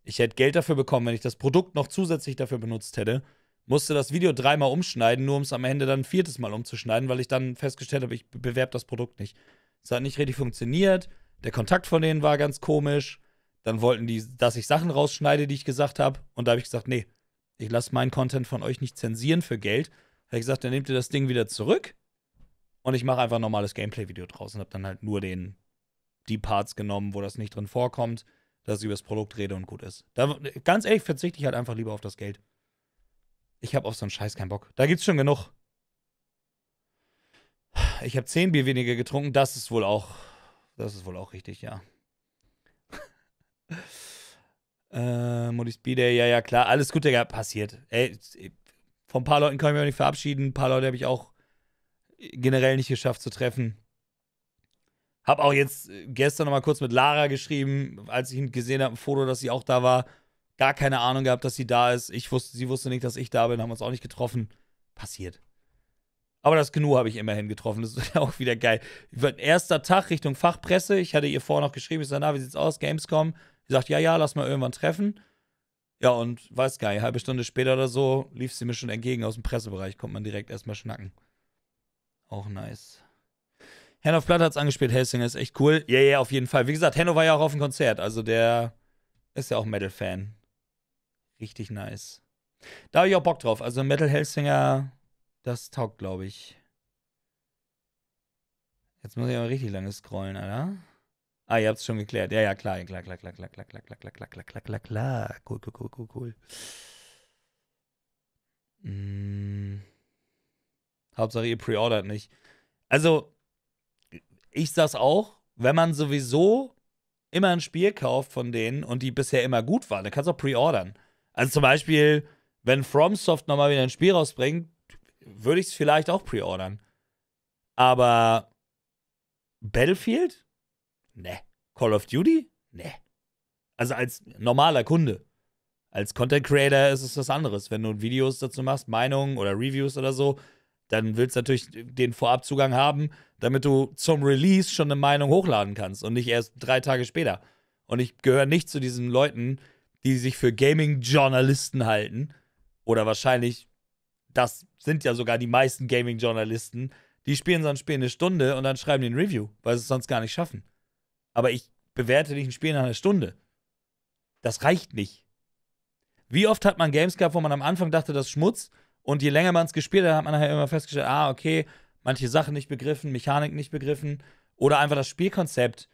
Ich hätte Geld dafür bekommen, wenn ich das Produkt noch zusätzlich dafür benutzt hätte. Musste das Video dreimal umschneiden, nur um es am Ende dann ein viertes Mal umzuschneiden, weil ich dann festgestellt habe, ich bewerbe das Produkt nicht. Es hat nicht richtig funktioniert. Der Kontakt von denen war ganz komisch. Dann wollten die, dass ich Sachen rausschneide, die ich gesagt habe. Und da habe ich gesagt, nee, ich lasse meinen Content von euch nicht zensieren für Geld. Habe ich gesagt, dann nehmt ihr das Ding wieder zurück und ich mache einfach ein normales Gameplay-Video draus und habe dann halt nur den, die Parts genommen, wo das nicht drin vorkommt, dass ich über das Produkt rede und gut ist. Da, ganz ehrlich, verzichte ich halt einfach lieber auf das Geld. Ich habe auf so einen Scheiß keinen Bock. Da gibt's schon genug. Ich habe zehn Bier weniger getrunken, das ist wohl auch das ist wohl auch richtig, ja. äh, Modi Speedy, ja, ja, klar. Alles Gute, ja, passiert. Ey, von ein paar Leuten kann ich mich auch nicht verabschieden. Ein paar Leute habe ich auch generell nicht geschafft zu treffen. Hab auch jetzt äh, gestern noch mal kurz mit Lara geschrieben, als ich gesehen habe, ein Foto, dass sie auch da war. Gar keine Ahnung gehabt, dass sie da ist. Ich wusste, sie wusste nicht, dass ich da bin, haben uns auch nicht getroffen. Passiert. Aber das Gnu habe ich immerhin getroffen. Das ist ja auch wieder geil. Erster Tag Richtung Fachpresse. Ich hatte ihr vorher noch geschrieben, ich sage, na, wie sieht's aus? Gamescom. Sie sagt, ja, ja, lass mal irgendwann treffen. Ja, und weiß gar nicht, halbe Stunde später oder so lief sie mir schon entgegen aus dem Pressebereich. Kommt man direkt erstmal schnacken. Auch nice. Hanno Platt hat es angespielt, Helsinger ist echt cool. Ja, yeah, ja, yeah, auf jeden Fall. Wie gesagt, Hanno war ja auch auf dem Konzert, also der ist ja auch Metal-Fan. Richtig nice. Da habe ich auch Bock drauf. Also Metal Helsinger das taugt, glaube ich. Jetzt muss ich aber richtig lange scrollen, Alter. Ah, ihr habt es schon geklärt. Ja, ja, klar, klar, klar, klar, klar, klar, klar, klar, klar, klar, klar, klar, klar, Cool, cool, cool, cool, cool. Hauptsache, ihr preordert nicht. Also, ich sag's auch, wenn man sowieso immer ein Spiel kauft von denen und die bisher immer gut waren, dann kannst du auch preordern. Also zum Beispiel, wenn FromSoft nochmal wieder ein Spiel rausbringt, würde ich es vielleicht auch pre-ordern. Aber Battlefield? Ne. Call of Duty? Ne. Also als normaler Kunde. Als Content Creator ist es was anderes. Wenn du Videos dazu machst, Meinungen oder Reviews oder so, dann willst du natürlich den Vorabzugang haben, damit du zum Release schon eine Meinung hochladen kannst und nicht erst drei Tage später. Und ich gehöre nicht zu diesen Leuten, die sich für Gaming-Journalisten halten oder wahrscheinlich das sind ja sogar die meisten Gaming-Journalisten, die spielen so ein Spiel eine Stunde und dann schreiben die ein Review, weil sie es sonst gar nicht schaffen. Aber ich bewerte nicht ein Spiel nach einer Stunde. Das reicht nicht. Wie oft hat man Games gehabt, wo man am Anfang dachte, das ist Schmutz und je länger man es gespielt hat, hat man nachher immer festgestellt, ah, okay, manche Sachen nicht begriffen, Mechanik nicht begriffen oder einfach das Spielkonzept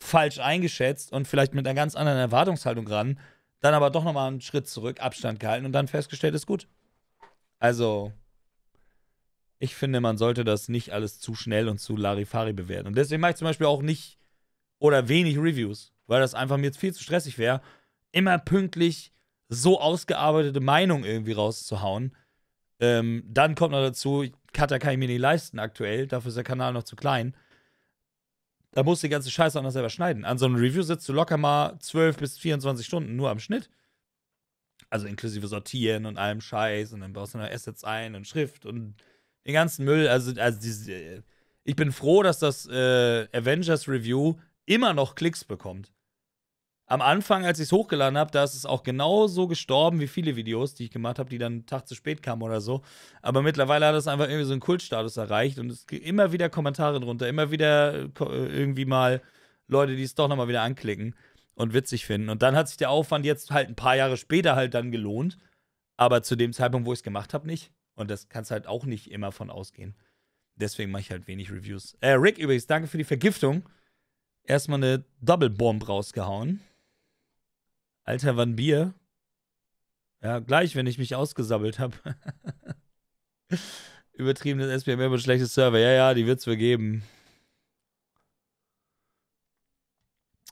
falsch eingeschätzt und vielleicht mit einer ganz anderen Erwartungshaltung ran, dann aber doch nochmal einen Schritt zurück, Abstand gehalten und dann festgestellt, ist gut. Also, ich finde, man sollte das nicht alles zu schnell und zu Larifari bewerten. Und deswegen mache ich zum Beispiel auch nicht oder wenig Reviews, weil das einfach mir jetzt viel zu stressig wäre, immer pünktlich so ausgearbeitete Meinung irgendwie rauszuhauen. Ähm, dann kommt noch dazu, Cutter kann ich mir nicht leisten aktuell, dafür ist der Kanal noch zu klein. Da musst du die ganze Scheiße auch noch selber schneiden. An so einem Review sitzt du locker mal 12 bis 24 Stunden nur am Schnitt also inklusive Sortieren und allem Scheiß und dann baust du noch Assets ein und Schrift und den ganzen Müll. Also, also diese, ich bin froh, dass das äh, Avengers Review immer noch Klicks bekommt. Am Anfang, als ich es hochgeladen habe, da ist es auch genauso gestorben wie viele Videos, die ich gemacht habe, die dann einen Tag zu spät kamen oder so. Aber mittlerweile hat es einfach irgendwie so einen Kultstatus erreicht und es gibt immer wieder Kommentare drunter, immer wieder äh, äh, irgendwie mal Leute, die es doch nochmal wieder anklicken und witzig finden. Und dann hat sich der Aufwand jetzt halt ein paar Jahre später halt dann gelohnt, aber zu dem Zeitpunkt, wo ich es gemacht habe, nicht. Und das kannst halt auch nicht immer von ausgehen. Deswegen mache ich halt wenig Reviews. Äh, Rick übrigens, danke für die Vergiftung. Erstmal eine Double Bomb rausgehauen. Alter, wann Bier? Ja, gleich, wenn ich mich ausgesabbelt habe. Übertriebenes SPM und schlechtes Server. Ja, ja, die wird es vergeben.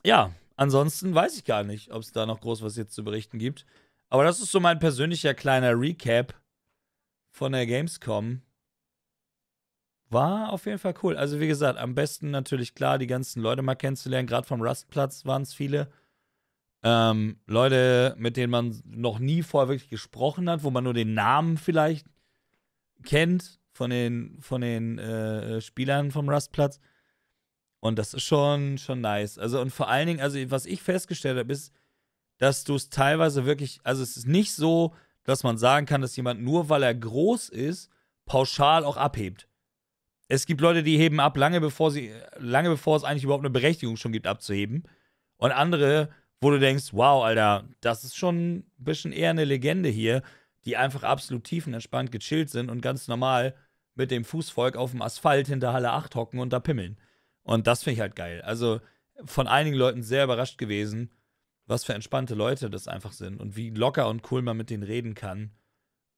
Ja, ansonsten weiß ich gar nicht, ob es da noch groß was jetzt zu berichten gibt. Aber das ist so mein persönlicher kleiner Recap von der Gamescom. War auf jeden Fall cool. Also, wie gesagt, am besten natürlich klar, die ganzen Leute mal kennenzulernen. Gerade vom Rustplatz waren es viele. Ähm, Leute, mit denen man noch nie vorher wirklich gesprochen hat, wo man nur den Namen vielleicht kennt von den, von den äh, Spielern vom Rustplatz. Und das ist schon, schon nice. Also, und vor allen Dingen, also, was ich festgestellt habe, ist, dass du es teilweise wirklich, also, es ist nicht so, dass man sagen kann, dass jemand nur, weil er groß ist, pauschal auch abhebt. Es gibt Leute, die heben ab, lange bevor sie, lange bevor es eigentlich überhaupt eine Berechtigung schon gibt, abzuheben. Und andere, wo du denkst, wow, Alter, das ist schon ein bisschen eher eine Legende hier, die einfach absolut tiefenentspannt gechillt sind und ganz normal mit dem Fußvolk auf dem Asphalt hinter Halle 8 hocken und da pimmeln. Und das finde ich halt geil. Also von einigen Leuten sehr überrascht gewesen, was für entspannte Leute das einfach sind und wie locker und cool man mit denen reden kann.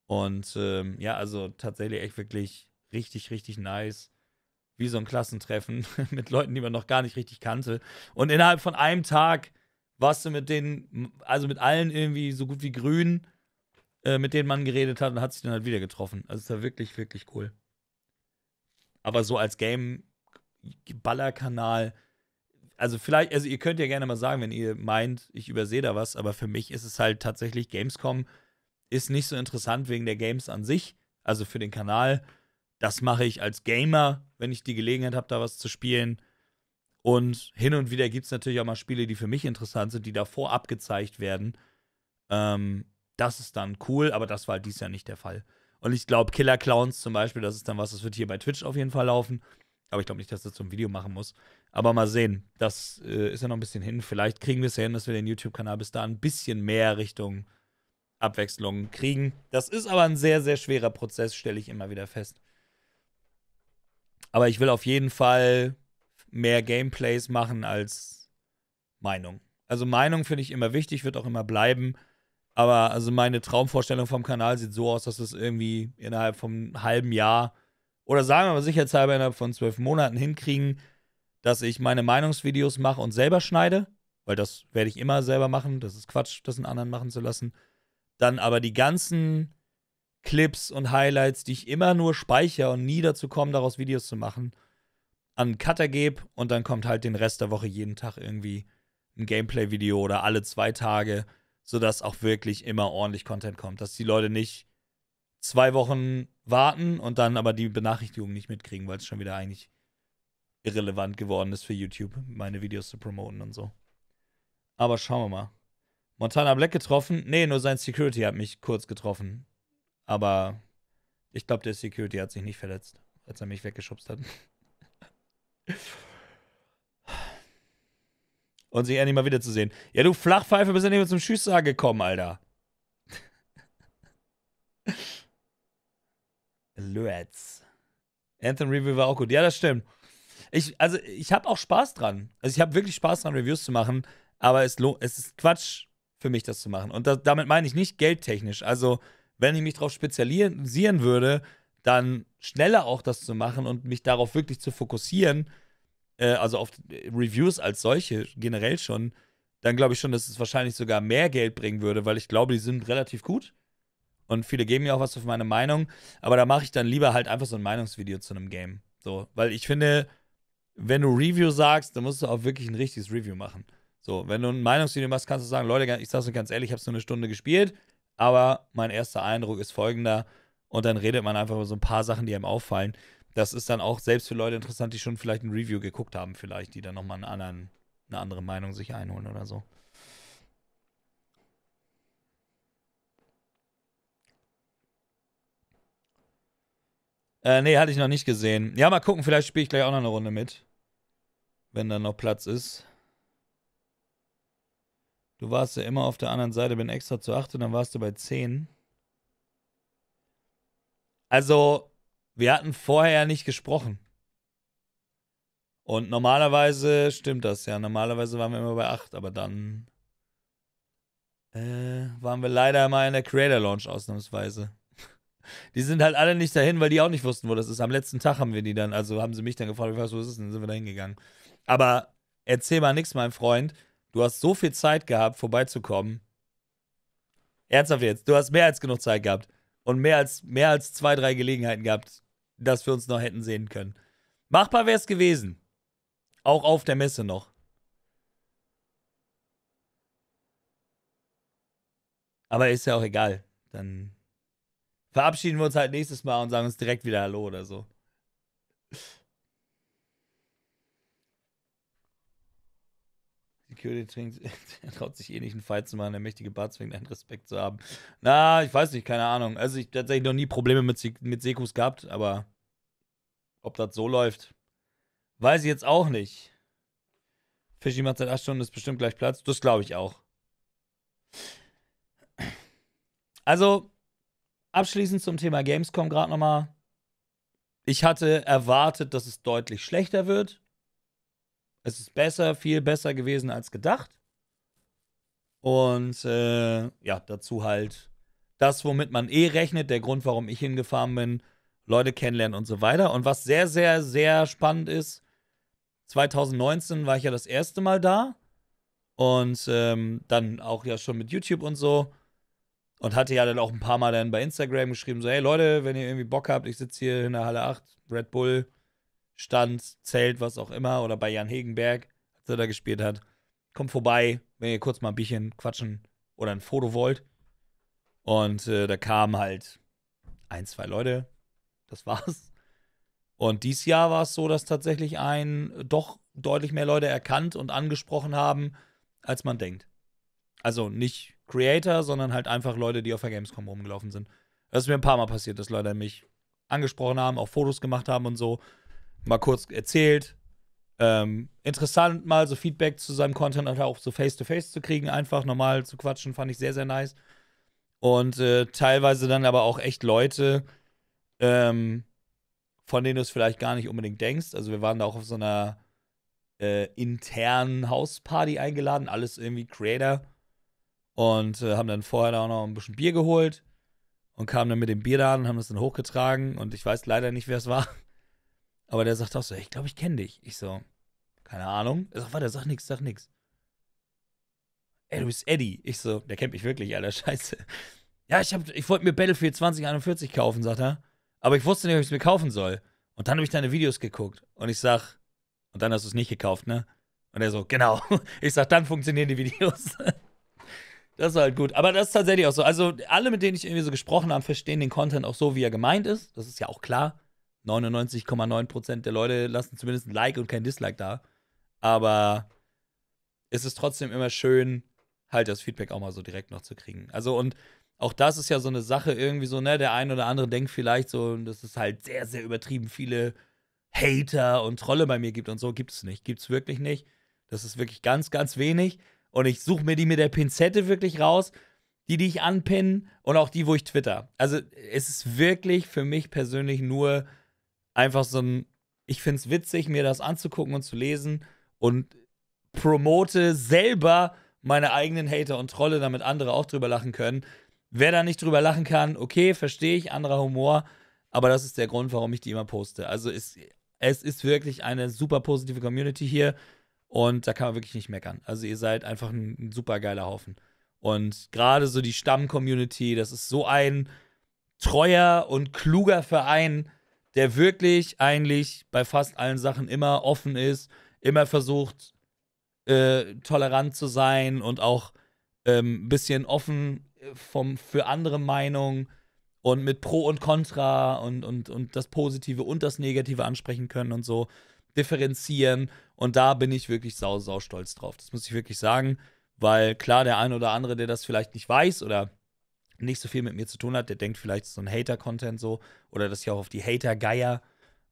Und ähm, ja, also tatsächlich echt wirklich richtig, richtig nice. Wie so ein Klassentreffen mit Leuten, die man noch gar nicht richtig kannte. Und innerhalb von einem Tag warst du mit denen, also mit allen irgendwie so gut wie grün, äh, mit denen man geredet hat und hat sich dann halt wieder getroffen. Also es war wirklich, wirklich cool. Aber so als Game Ballerkanal. Also vielleicht, also ihr könnt ja gerne mal sagen, wenn ihr meint, ich übersehe da was, aber für mich ist es halt tatsächlich, Gamescom ist nicht so interessant wegen der Games an sich, also für den Kanal. Das mache ich als Gamer, wenn ich die Gelegenheit habe, da was zu spielen. Und hin und wieder gibt es natürlich auch mal Spiele, die für mich interessant sind, die davor abgezeigt werden. Ähm, das ist dann cool, aber das war halt dies Jahr nicht der Fall. Und ich glaube, Killer Clowns zum Beispiel, das ist dann was, das wird hier bei Twitch auf jeden Fall laufen. Aber ich glaube nicht, dass das zum Video machen muss. Aber mal sehen. Das äh, ist ja noch ein bisschen hin. Vielleicht kriegen wir es ja hin, dass wir den YouTube-Kanal bis da ein bisschen mehr Richtung Abwechslung kriegen. Das ist aber ein sehr, sehr schwerer Prozess, stelle ich immer wieder fest. Aber ich will auf jeden Fall mehr Gameplays machen als Meinung. Also Meinung finde ich immer wichtig, wird auch immer bleiben. Aber also meine Traumvorstellung vom Kanal sieht so aus, dass es irgendwie innerhalb vom halben Jahr oder sagen wir mal sicherheitshalber innerhalb von zwölf Monaten hinkriegen, dass ich meine Meinungsvideos mache und selber schneide, weil das werde ich immer selber machen, das ist Quatsch, das einen anderen machen zu lassen. Dann aber die ganzen Clips und Highlights, die ich immer nur speichere und nie dazu komme, daraus Videos zu machen, an einen Cutter gebe und dann kommt halt den Rest der Woche jeden Tag irgendwie ein Gameplay-Video oder alle zwei Tage, sodass auch wirklich immer ordentlich Content kommt, dass die Leute nicht zwei Wochen warten und dann aber die Benachrichtigung nicht mitkriegen, weil es schon wieder eigentlich irrelevant geworden ist für YouTube, meine Videos zu promoten und so. Aber schauen wir mal. Montana Black getroffen? Nee, nur sein Security hat mich kurz getroffen. Aber ich glaube, der Security hat sich nicht verletzt, als er mich weggeschubst hat. und sich endlich mal wiederzusehen. Ja, du Flachpfeife bist ja nicht mehr zum Tschüss gekommen, Alter. Lötz. Anthem Review war auch gut. Ja, das stimmt. Ich, also, ich habe auch Spaß dran. Also, ich habe wirklich Spaß dran, Reviews zu machen, aber es, es ist Quatsch für mich, das zu machen. Und das, damit meine ich nicht geldtechnisch. Also, wenn ich mich darauf spezialisieren würde, dann schneller auch das zu machen und mich darauf wirklich zu fokussieren, äh, also auf Reviews als solche generell schon, dann glaube ich schon, dass es wahrscheinlich sogar mehr Geld bringen würde, weil ich glaube, die sind relativ gut. Und viele geben mir auch was für meine Meinung. Aber da mache ich dann lieber halt einfach so ein Meinungsvideo zu einem Game. So, weil ich finde, wenn du Review sagst, dann musst du auch wirklich ein richtiges Review machen. So, wenn du ein Meinungsvideo machst, kannst du sagen, Leute, ich sag's euch ganz ehrlich, ich habe es nur eine Stunde gespielt, aber mein erster Eindruck ist folgender. Und dann redet man einfach über so ein paar Sachen, die einem auffallen. Das ist dann auch selbst für Leute interessant, die schon vielleicht ein Review geguckt haben, vielleicht, die dann nochmal einen anderen, eine andere Meinung sich einholen oder so. Äh, nee, hatte ich noch nicht gesehen. Ja, mal gucken, vielleicht spiele ich gleich auch noch eine Runde mit. Wenn da noch Platz ist. Du warst ja immer auf der anderen Seite, bin extra zu 8 und dann warst du bei 10. Also, wir hatten vorher ja nicht gesprochen. Und normalerweise stimmt das ja. Normalerweise waren wir immer bei 8, aber dann äh, waren wir leider mal in der Creator Launch ausnahmsweise. Die sind halt alle nicht dahin, weil die auch nicht wussten, wo das ist. Am letzten Tag haben wir die dann, also haben sie mich dann gefragt, wo ist es denn? Dann sind wir da hingegangen. Aber erzähl mal nichts, mein Freund. Du hast so viel Zeit gehabt, vorbeizukommen. Ernsthaft jetzt, du hast mehr als genug Zeit gehabt. Und mehr als, mehr als zwei, drei Gelegenheiten gehabt, dass wir uns noch hätten sehen können. Machbar wäre es gewesen. Auch auf der Messe noch. Aber ist ja auch egal. Dann verabschieden wir uns halt nächstes Mal und sagen uns direkt wieder Hallo oder so. Security trinkt, traut sich eh nicht einen Fight zu machen, der mächtige Bart zwingt einen Respekt zu haben. Na, ich weiß nicht, keine Ahnung. Also ich tatsächlich noch nie Probleme mit, mit Sekus gehabt, aber ob das so läuft, weiß ich jetzt auch nicht. Fischi macht seit 8 Stunden, ist bestimmt gleich Platz. Das glaube ich auch. Also, abschließend zum Thema Gamescom gerade nochmal. Ich hatte erwartet, dass es deutlich schlechter wird. Es ist besser, viel besser gewesen als gedacht. Und äh, ja, dazu halt das, womit man eh rechnet, der Grund, warum ich hingefahren bin, Leute kennenlernen und so weiter. Und was sehr, sehr, sehr spannend ist, 2019 war ich ja das erste Mal da und ähm, dann auch ja schon mit YouTube und so. Und hatte ja dann auch ein paar Mal dann bei Instagram geschrieben, so, hey Leute, wenn ihr irgendwie Bock habt, ich sitze hier in der Halle 8, Red Bull, Stand, Zelt, was auch immer, oder bei Jan Hegenberg, als er da gespielt hat. Kommt vorbei, wenn ihr kurz mal ein bisschen quatschen oder ein Foto wollt. Und äh, da kamen halt ein, zwei Leute. Das war's. Und dieses Jahr war es so, dass tatsächlich ein doch deutlich mehr Leute erkannt und angesprochen haben, als man denkt. Also nicht Creator, sondern halt einfach Leute, die auf der Gamescom rumgelaufen sind. Das ist mir ein paar Mal passiert, dass Leute mich angesprochen haben, auch Fotos gemacht haben und so. Mal kurz erzählt. Ähm, interessant, mal so Feedback zu seinem Content und halt auch so face-to-face -face zu kriegen, einfach normal zu quatschen, fand ich sehr, sehr nice. Und äh, teilweise dann aber auch echt Leute, ähm, von denen du es vielleicht gar nicht unbedingt denkst. Also wir waren da auch auf so einer äh, internen Hausparty eingeladen, alles irgendwie Creator und äh, haben dann vorher da auch noch ein bisschen Bier geholt und kamen dann mit dem Bier da und haben das dann hochgetragen. Und ich weiß leider nicht, wer es war. Aber der sagt auch so, ich glaube, ich kenne dich. Ich so, keine Ahnung. Er sagt, warte, sag nix, sag nichts. Ey, du bist Eddie. Ich so, der kennt mich wirklich, Alter, scheiße. Ja, ich, ich wollte mir Battlefield 2041 kaufen, sagt er. Aber ich wusste nicht, ob ich es mir kaufen soll. Und dann habe ich deine Videos geguckt. Und ich sag, und dann hast du es nicht gekauft, ne? Und er so, genau. Ich sag, dann funktionieren die Videos. Das ist halt gut. Aber das ist tatsächlich auch so. Also, alle, mit denen ich irgendwie so gesprochen habe, verstehen den Content auch so, wie er gemeint ist. Das ist ja auch klar. 99,9% der Leute lassen zumindest ein Like und kein Dislike da. Aber es ist trotzdem immer schön, halt das Feedback auch mal so direkt noch zu kriegen. Also, und auch das ist ja so eine Sache, irgendwie so, ne, der ein oder andere denkt vielleicht so, dass es halt sehr, sehr übertrieben viele Hater und Trolle bei mir gibt und so. Gibt es nicht. Gibt es wirklich nicht. Das ist wirklich ganz, ganz wenig und ich suche mir die mit der Pinzette wirklich raus, die, die ich anpinne und auch die, wo ich twitter. Also es ist wirklich für mich persönlich nur einfach so ein, ich finde es witzig, mir das anzugucken und zu lesen und promote selber meine eigenen Hater und Trolle, damit andere auch drüber lachen können. Wer da nicht drüber lachen kann, okay, verstehe ich, anderer Humor, aber das ist der Grund, warum ich die immer poste. Also es, es ist wirklich eine super positive Community hier. Und da kann man wirklich nicht meckern. Also ihr seid einfach ein, ein super geiler Haufen. Und gerade so die Stamm-Community, das ist so ein treuer und kluger Verein, der wirklich eigentlich bei fast allen Sachen immer offen ist, immer versucht, äh, tolerant zu sein und auch ein ähm, bisschen offen äh, vom, für andere Meinungen und mit Pro und Contra und, und, und das Positive und das Negative ansprechen können und so differenzieren. Und da bin ich wirklich sau, sau stolz drauf. Das muss ich wirklich sagen, weil klar, der ein oder andere, der das vielleicht nicht weiß oder nicht so viel mit mir zu tun hat, der denkt vielleicht so ein Hater-Content so oder dass ich auch auf die Hater geier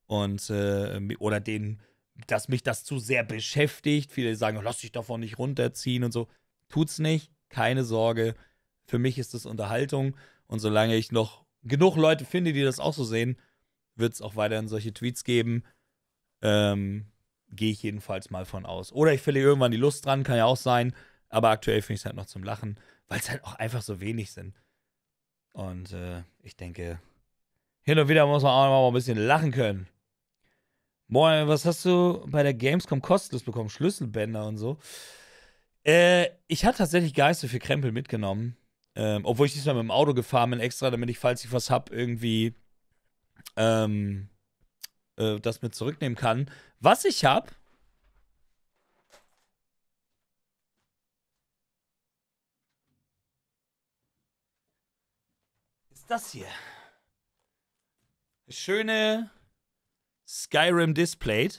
und äh, oder den, dass mich das zu sehr beschäftigt. Viele sagen, lass dich davon nicht runterziehen und so. Tut's nicht, keine Sorge. Für mich ist es Unterhaltung und solange ich noch genug Leute finde, die das auch so sehen, wird es auch weiterhin solche Tweets geben. Ähm, Gehe ich jedenfalls mal von aus. Oder ich verliere irgendwann die Lust dran, kann ja auch sein. Aber aktuell finde ich es halt noch zum Lachen, weil es halt auch einfach so wenig sind. Und äh, ich denke, hin und wieder muss man auch mal ein bisschen lachen können. Moin, was hast du bei der Gamescom kostenlos bekommen? Schlüsselbänder und so. Äh, ich hatte tatsächlich gar nicht so viel Krempel mitgenommen. Ähm, obwohl ich diesmal mit dem Auto gefahren bin, extra, damit ich, falls ich was hab, irgendwie ähm, äh, das mit zurücknehmen kann. Was ich habe, ist das hier. Schöne Skyrim Display.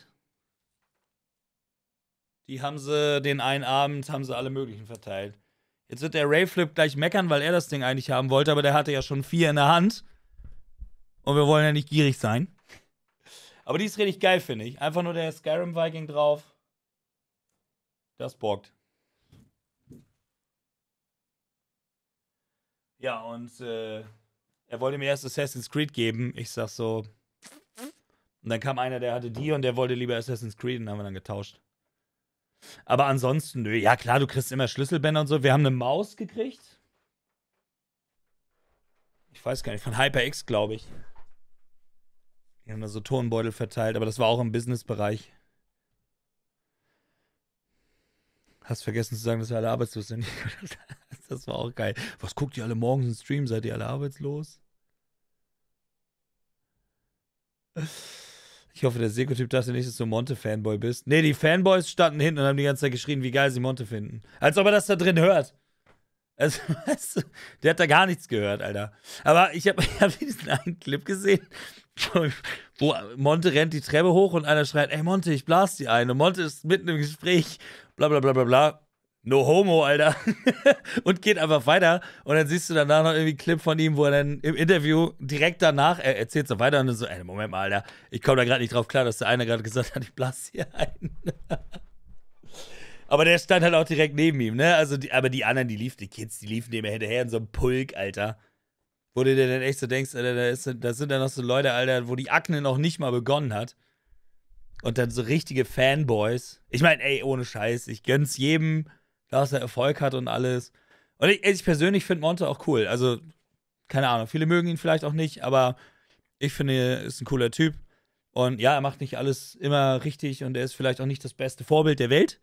Die haben sie den einen Abend, haben sie alle möglichen verteilt. Jetzt wird der Rayflip gleich meckern, weil er das Ding eigentlich haben wollte, aber der hatte ja schon vier in der Hand. Und wir wollen ja nicht gierig sein. Aber die ist richtig geil, finde ich. Einfach nur der Skyrim Viking drauf. Das bockt. Ja, und äh, er wollte mir erst Assassin's Creed geben. Ich sag so. Und dann kam einer, der hatte die und der wollte lieber Assassin's Creed und haben wir dann getauscht. Aber ansonsten, nö, ja klar, du kriegst immer Schlüsselbänder und so. Wir haben eine Maus gekriegt. Ich weiß gar nicht, von HyperX, glaube ich. Die haben da so Tonbeutel verteilt, aber das war auch im Businessbereich. Hast vergessen zu sagen, dass wir alle arbeitslos sind. das war auch geil. Was guckt ihr alle morgens im Stream? Seid ihr alle arbeitslos? Ich hoffe, der Seko-Typ dachte nicht, dass du Monte-Fanboy bist. Nee, die Fanboys standen hinten und haben die ganze Zeit geschrien, wie geil sie Monte finden. Als ob er das da drin hört. Also, weißt du, der hat da gar nichts gehört, Alter. Aber ich habe hab diesen einen Clip gesehen, wo Monte rennt die Treppe hoch und einer schreit, ey Monte, ich blas die eine. Monte ist mitten im Gespräch, bla bla bla bla bla. No homo, Alter. und geht einfach weiter. Und dann siehst du danach noch irgendwie einen Clip von ihm, wo er dann im Interview direkt danach er erzählt so weiter und dann so, ey, Moment mal, Alter, ich komme da gerade nicht drauf klar, dass der eine gerade gesagt hat, ich blas hier ein. aber der stand halt auch direkt neben ihm, ne? Also, die, aber die anderen, die liefen, die Kids, die liefen dem hinterher in so einem Pulk, Alter. Wo du dir dann echt so denkst, Alter, da, ist, da sind dann noch so Leute, Alter, wo die Akne noch nicht mal begonnen hat. Und dann so richtige Fanboys. Ich meine, ey, ohne Scheiß, ich gönn's jedem, dass er Erfolg hat und alles. Und ich, ich persönlich finde Monte auch cool. Also, keine Ahnung, viele mögen ihn vielleicht auch nicht, aber ich finde, er ist ein cooler Typ. Und ja, er macht nicht alles immer richtig und er ist vielleicht auch nicht das beste Vorbild der Welt.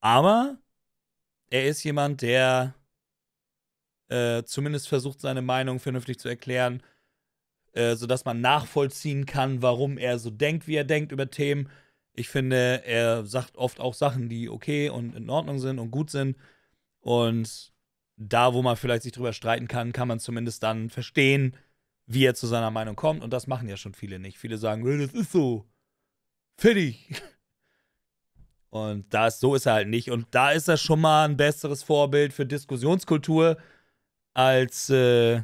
Aber er ist jemand, der äh, zumindest versucht, seine Meinung vernünftig zu erklären, äh, sodass man nachvollziehen kann, warum er so denkt, wie er denkt über Themen. Ich finde, er sagt oft auch Sachen, die okay und in Ordnung sind und gut sind. Und da, wo man vielleicht sich drüber streiten kann, kann man zumindest dann verstehen, wie er zu seiner Meinung kommt. Und das machen ja schon viele nicht. Viele sagen, das ist so. Fertig. Und da so ist er halt nicht. Und da ist er schon mal ein besseres Vorbild für Diskussionskultur, als äh,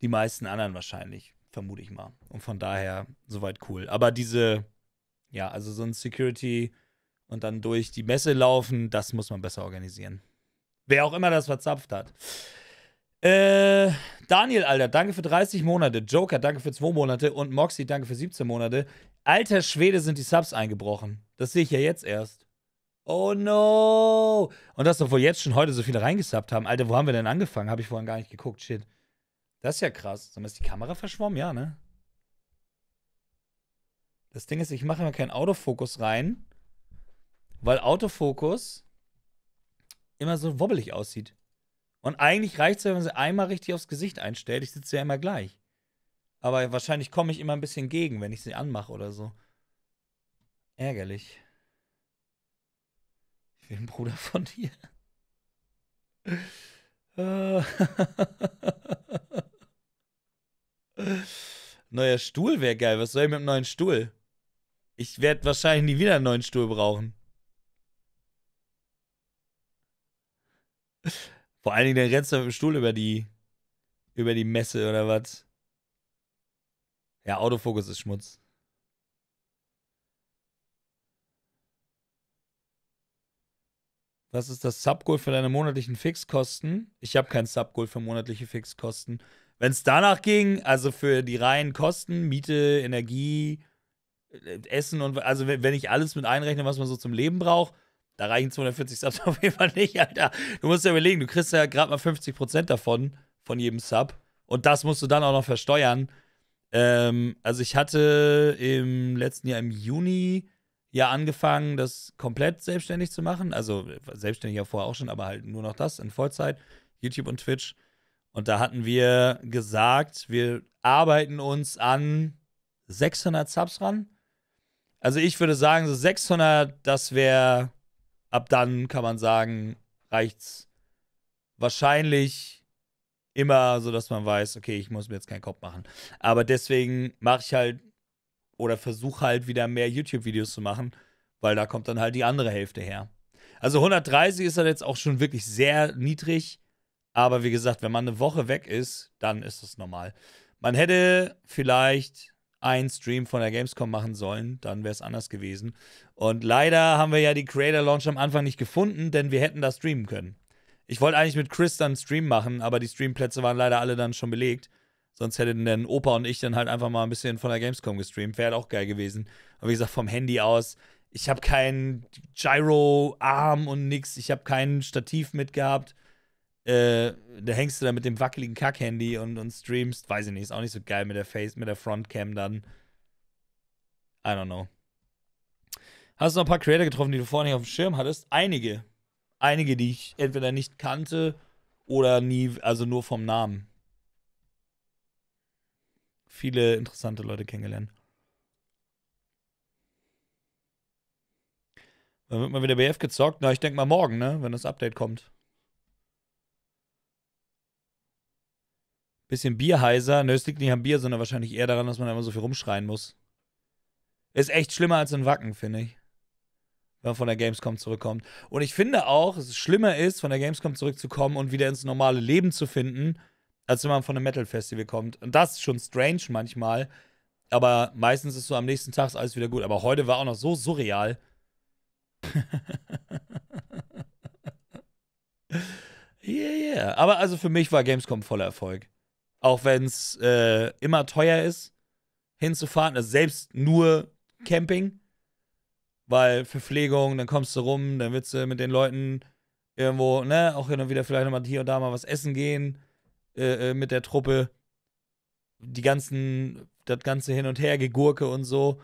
die meisten anderen wahrscheinlich, vermute ich mal. Und von daher soweit cool. Aber diese, ja, also so ein Security und dann durch die Messe laufen, das muss man besser organisieren. Wer auch immer das verzapft hat. Äh, Daniel, Alter, danke für 30 Monate. Joker, danke für 2 Monate. Und Moxie, danke für 17 Monate. Alter Schwede, sind die Subs eingebrochen. Das sehe ich ja jetzt erst. Oh no! Und das, wohl jetzt schon heute so viele reingesubbt haben. Alter, wo haben wir denn angefangen? Habe ich vorhin gar nicht geguckt. Shit. Das ist ja krass. Sag mal, ist die Kamera verschwommen? Ja, ne? Das Ding ist, ich mache immer keinen Autofokus rein, weil Autofokus immer so wobbelig aussieht. Und eigentlich reicht es ja, wenn sie einmal richtig aufs Gesicht einstellt. Ich sitze ja immer gleich. Aber wahrscheinlich komme ich immer ein bisschen gegen, wenn ich sie anmache oder so. Ärgerlich. Ich will einen Bruder von dir. Neuer Stuhl wäre geil. Was soll ich mit einem neuen Stuhl? Ich werde wahrscheinlich nie wieder einen neuen Stuhl brauchen. Vor allen Dingen, dann rennst du mit dem Stuhl über die, über die Messe oder was? Ja, Autofokus ist Schmutz. Was ist das Subgoal für deine monatlichen Fixkosten? Ich habe kein Subgoal für monatliche Fixkosten. Wenn es danach ging, also für die reinen Kosten, Miete, Energie, äh, Essen und also wenn ich alles mit einrechne, was man so zum Leben braucht, da reichen 240 Subs auf jeden Fall nicht, Alter. Du musst ja überlegen, du kriegst ja gerade mal 50% davon, von jedem Sub. Und das musst du dann auch noch versteuern. Ähm, also ich hatte im letzten Jahr im Juni ja angefangen, das komplett selbstständig zu machen. Also selbstständig ja vorher auch schon, aber halt nur noch das in Vollzeit, YouTube und Twitch. Und da hatten wir gesagt, wir arbeiten uns an 600 Subs ran. Also ich würde sagen, so 600, das wäre, ab dann kann man sagen, reicht's wahrscheinlich immer so, dass man weiß, okay, ich muss mir jetzt keinen Kopf machen. Aber deswegen mache ich halt oder versuche halt wieder mehr YouTube-Videos zu machen, weil da kommt dann halt die andere Hälfte her. Also 130 ist dann jetzt auch schon wirklich sehr niedrig, aber wie gesagt, wenn man eine Woche weg ist, dann ist das normal. Man hätte vielleicht einen Stream von der Gamescom machen sollen, dann wäre es anders gewesen. Und leider haben wir ja die Creator Launch am Anfang nicht gefunden, denn wir hätten da streamen können. Ich wollte eigentlich mit Chris dann einen Stream machen, aber die Streamplätze waren leider alle dann schon belegt. Sonst hätten dann Opa und ich dann halt einfach mal ein bisschen von der Gamescom gestreamt. Wäre halt auch geil gewesen. Aber wie gesagt, vom Handy aus, ich habe keinen Gyro-Arm und nix. Ich habe kein Stativ mitgehabt. Äh, da hängst du da mit dem wackeligen Kack-Handy und, und streamst. Weiß ich nicht, ist auch nicht so geil mit der Face, mit der Frontcam dann. I don't know. Hast du noch ein paar Creator getroffen, die du vorher nicht auf dem Schirm hattest? Einige. Einige, die ich entweder nicht kannte oder nie, also nur vom Namen viele interessante Leute kennengelernt. Wann wird mal wieder BF gezockt. Na, ich denke mal morgen, ne? Wenn das Update kommt. Bisschen Bierheiser. Nö, es liegt nicht am Bier, sondern wahrscheinlich eher daran, dass man immer so viel rumschreien muss. Ist echt schlimmer als in Wacken, finde ich. Wenn man von der Gamescom zurückkommt. Und ich finde auch, dass es schlimmer ist, von der Gamescom zurückzukommen und wieder ins normale Leben zu finden, als wenn man von einem Metal-Festival kommt. Und das ist schon strange manchmal. Aber meistens ist so am nächsten Tag alles wieder gut. Aber heute war auch noch so surreal. yeah, yeah. Aber also für mich war Gamescom voller Erfolg. Auch wenn es äh, immer teuer ist, hinzufahren. Also selbst nur Camping. Weil Verpflegung, dann kommst du rum, dann willst du mit den Leuten irgendwo, ne, auch hin und wieder vielleicht nochmal hier und da mal was essen gehen äh, äh, mit der Truppe, die ganzen, das ganze Hin und Her, Gegurke und so.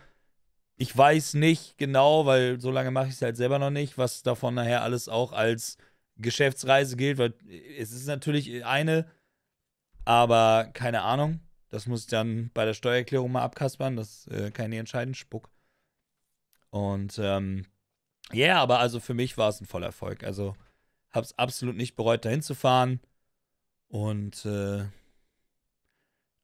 Ich weiß nicht genau, weil so lange mache ich es halt selber noch nicht, was davon nachher alles auch als Geschäftsreise gilt, weil es ist natürlich eine, aber keine Ahnung. Das muss ich dann bei der Steuererklärung mal abkaspern, das äh, kann ich entscheiden, Spuck. Und ähm, ja, ähm, yeah, aber also für mich war es ein voller Erfolg. Also hab's absolut nicht bereut, dahin zu fahren. Und äh,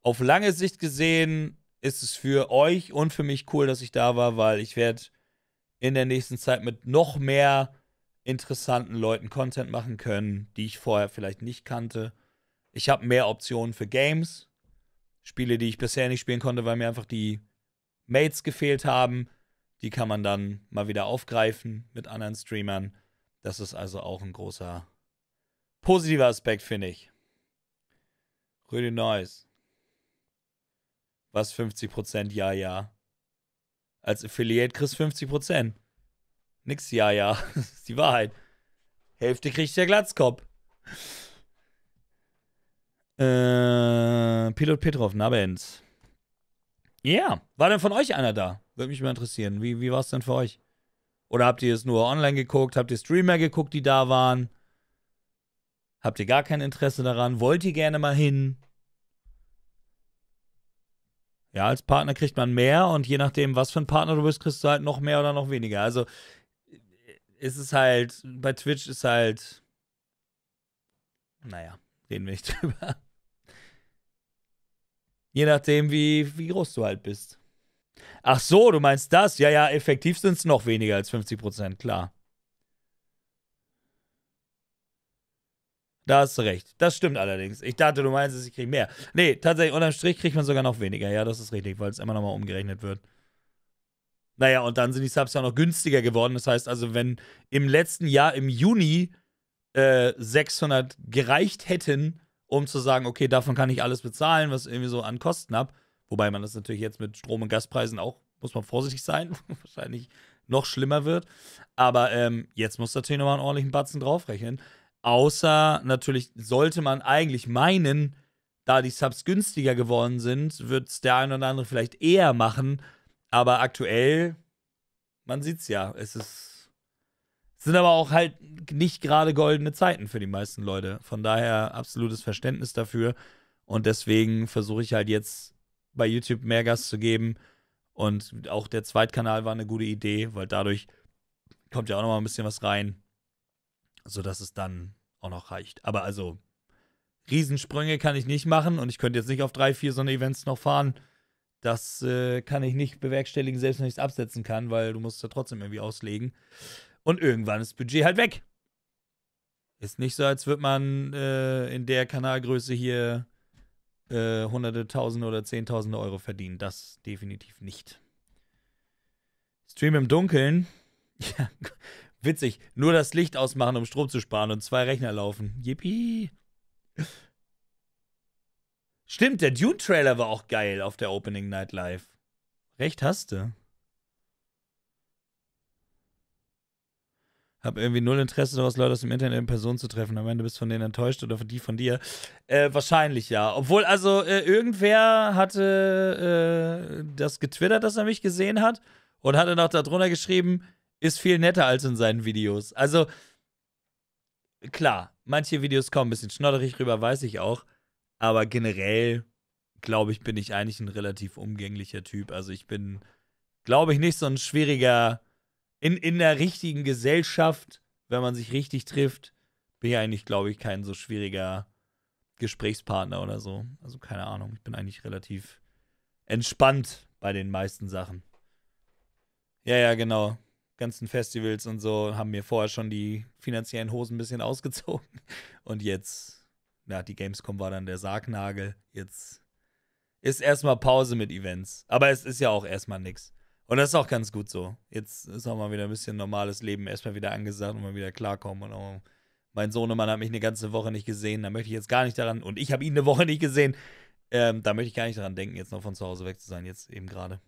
auf lange Sicht gesehen ist es für euch und für mich cool, dass ich da war, weil ich werde in der nächsten Zeit mit noch mehr interessanten Leuten Content machen können, die ich vorher vielleicht nicht kannte. Ich habe mehr Optionen für Games, Spiele, die ich bisher nicht spielen konnte, weil mir einfach die Mates gefehlt haben. Die kann man dann mal wieder aufgreifen mit anderen Streamern. Das ist also auch ein großer positiver Aspekt, finde ich. Really nice. Was 50%? Ja, ja. Als Affiliate kriegst du 50%. Nix, ja, ja. Das ist die Wahrheit. Hälfte kriegt der Glatzkopf. Äh, Pilot Petrov, Nabens. Ja, yeah. war denn von euch einer da? Würde mich mal interessieren. Wie, wie war es denn für euch? Oder habt ihr es nur online geguckt? Habt ihr Streamer geguckt, die da waren? Habt ihr gar kein Interesse daran? Wollt ihr gerne mal hin? Ja, als Partner kriegt man mehr und je nachdem, was für ein Partner du bist, kriegst du halt noch mehr oder noch weniger. Also ist es halt, bei Twitch ist halt, naja, reden wir nicht drüber. Je nachdem, wie, wie groß du halt bist. Ach so, du meinst das? Ja, ja, effektiv sind es noch weniger als 50 Prozent, klar. Da hast du recht. Das stimmt allerdings. Ich dachte, du meinst, es, ich kriege mehr. Nee, tatsächlich, unterm Strich kriegt man sogar noch weniger. Ja, das ist richtig, weil es immer nochmal umgerechnet wird. Naja, und dann sind die Subs ja noch günstiger geworden. Das heißt also, wenn im letzten Jahr, im Juni, äh, 600 gereicht hätten, um zu sagen, okay, davon kann ich alles bezahlen, was irgendwie so an Kosten habe. Wobei man das natürlich jetzt mit Strom- und Gaspreisen auch, muss man vorsichtig sein, wahrscheinlich noch schlimmer wird. Aber ähm, jetzt muss natürlich nochmal einen ordentlichen Batzen draufrechnen. Außer natürlich sollte man eigentlich meinen, da die Subs günstiger geworden sind, wird es der ein oder andere vielleicht eher machen. Aber aktuell, man sieht's ja, es ist. Es sind aber auch halt nicht gerade goldene Zeiten für die meisten Leute. Von daher absolutes Verständnis dafür. Und deswegen versuche ich halt jetzt bei YouTube mehr Gas zu geben. Und auch der Zweitkanal war eine gute Idee, weil dadurch kommt ja auch nochmal ein bisschen was rein sodass es dann auch noch reicht. Aber also, Riesensprünge kann ich nicht machen und ich könnte jetzt nicht auf drei, vier so eine Events noch fahren. Das äh, kann ich nicht bewerkstelligen, selbst wenn ich es absetzen kann, weil du musst es ja trotzdem irgendwie auslegen. Und irgendwann ist das Budget halt weg. Ist nicht so, als würde man äh, in der Kanalgröße hier äh, hunderte, tausende oder zehntausende Euro verdienen. Das definitiv nicht. Stream im Dunkeln. Ja, Witzig, nur das Licht ausmachen, um Strom zu sparen und zwei Rechner laufen. Yippie. Stimmt, der Dune-Trailer war auch geil auf der Opening Night Live. Recht hast du. Hab irgendwie null Interesse sowas Leute aus dem Internet in Person zu treffen. Am Ende bist du von denen enttäuscht oder von die von dir. Äh, wahrscheinlich ja. Obwohl, also, äh, irgendwer hatte äh, das getwittert, dass er mich gesehen hat und hatte noch darunter geschrieben, ist viel netter als in seinen Videos. Also, klar, manche Videos kommen ein bisschen schnodderig rüber, weiß ich auch. Aber generell, glaube ich, bin ich eigentlich ein relativ umgänglicher Typ. Also, ich bin, glaube ich, nicht so ein schwieriger. In, in der richtigen Gesellschaft, wenn man sich richtig trifft, bin ich eigentlich, glaube ich, kein so schwieriger Gesprächspartner oder so. Also, keine Ahnung. Ich bin eigentlich relativ entspannt bei den meisten Sachen. Ja, ja, genau ganzen Festivals und so, haben mir vorher schon die finanziellen Hosen ein bisschen ausgezogen. Und jetzt, ja, die Gamescom war dann der Sargnagel. Jetzt ist erstmal Pause mit Events. Aber es ist ja auch erstmal nichts. Und das ist auch ganz gut so. Jetzt ist auch mal wieder ein bisschen normales Leben erstmal wieder angesagt und mal wieder klarkommen. Und auch mein Sohnemann hat mich eine ganze Woche nicht gesehen. Da möchte ich jetzt gar nicht daran. Und ich habe ihn eine Woche nicht gesehen. Ähm, da möchte ich gar nicht daran denken, jetzt noch von zu Hause weg zu sein, jetzt eben gerade.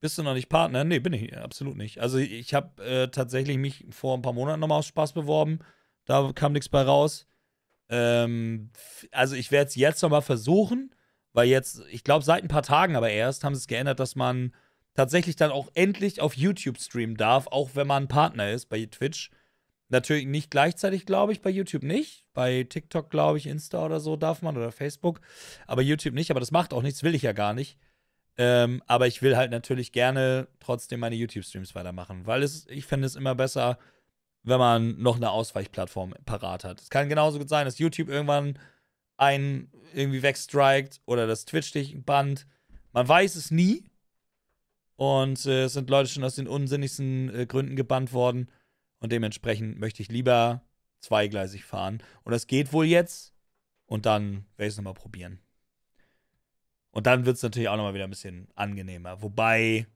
Bist du noch nicht Partner? Nee, bin ich absolut nicht. Also ich habe äh, tatsächlich mich vor ein paar Monaten nochmal aus Spaß beworben. Da kam nichts bei raus. Ähm, also ich werde es jetzt nochmal versuchen, weil jetzt, ich glaube, seit ein paar Tagen aber erst haben sie es geändert, dass man tatsächlich dann auch endlich auf YouTube streamen darf, auch wenn man Partner ist bei Twitch. Natürlich nicht gleichzeitig, glaube ich, bei YouTube nicht. Bei TikTok, glaube ich, Insta oder so darf man oder Facebook. Aber YouTube nicht, aber das macht auch nichts, will ich ja gar nicht. Ähm, aber ich will halt natürlich gerne trotzdem meine YouTube-Streams weitermachen, weil es, ich finde es immer besser, wenn man noch eine Ausweichplattform parat hat. Es kann genauso gut sein, dass YouTube irgendwann einen irgendwie wegstrikt oder dass Twitch dich bannt. Man weiß es nie. Und äh, es sind Leute schon aus den unsinnigsten äh, Gründen gebannt worden. Und dementsprechend möchte ich lieber zweigleisig fahren. Und das geht wohl jetzt. Und dann werde ich es nochmal probieren. Und dann wird es natürlich auch nochmal wieder ein bisschen angenehmer. Wobei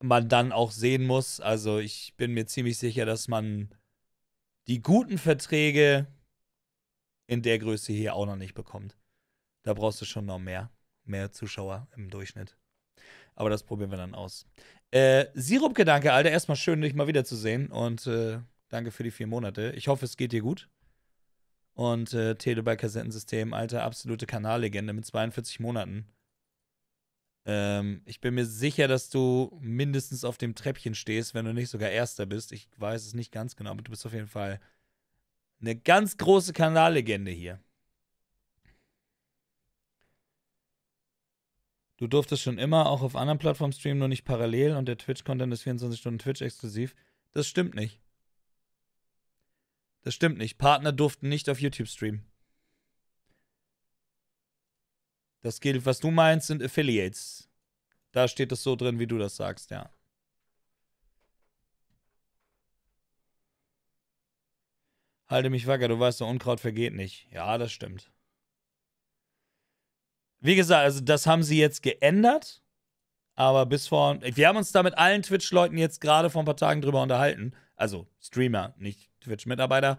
man dann auch sehen muss, also ich bin mir ziemlich sicher, dass man die guten Verträge in der Größe hier auch noch nicht bekommt. Da brauchst du schon noch mehr, mehr Zuschauer im Durchschnitt. Aber das probieren wir dann aus. Äh, Sirup-Gedanke, Alter, erstmal schön, dich mal wiederzusehen und äh, danke für die vier Monate. Ich hoffe, es geht dir gut. Und äh, bei kassettensystem alte absolute Kanallegende mit 42 Monaten. Ähm, ich bin mir sicher, dass du mindestens auf dem Treppchen stehst, wenn du nicht sogar Erster bist. Ich weiß es nicht ganz genau, aber du bist auf jeden Fall eine ganz große Kanallegende hier. Du durftest schon immer auch auf anderen Plattformen streamen, nur nicht parallel und der Twitch-Content ist 24 Stunden Twitch-exklusiv. Das stimmt nicht. Das stimmt nicht. Partner durften nicht auf YouTube streamen. Das gilt, was du meinst, sind Affiliates. Da steht es so drin, wie du das sagst, ja. Halte mich wacker, du weißt, der Unkraut vergeht nicht. Ja, das stimmt. Wie gesagt, also das haben sie jetzt geändert, aber bis vor. Wir haben uns da mit allen Twitch-Leuten jetzt gerade vor ein paar Tagen drüber unterhalten. Also Streamer, nicht Twitch-Mitarbeiter,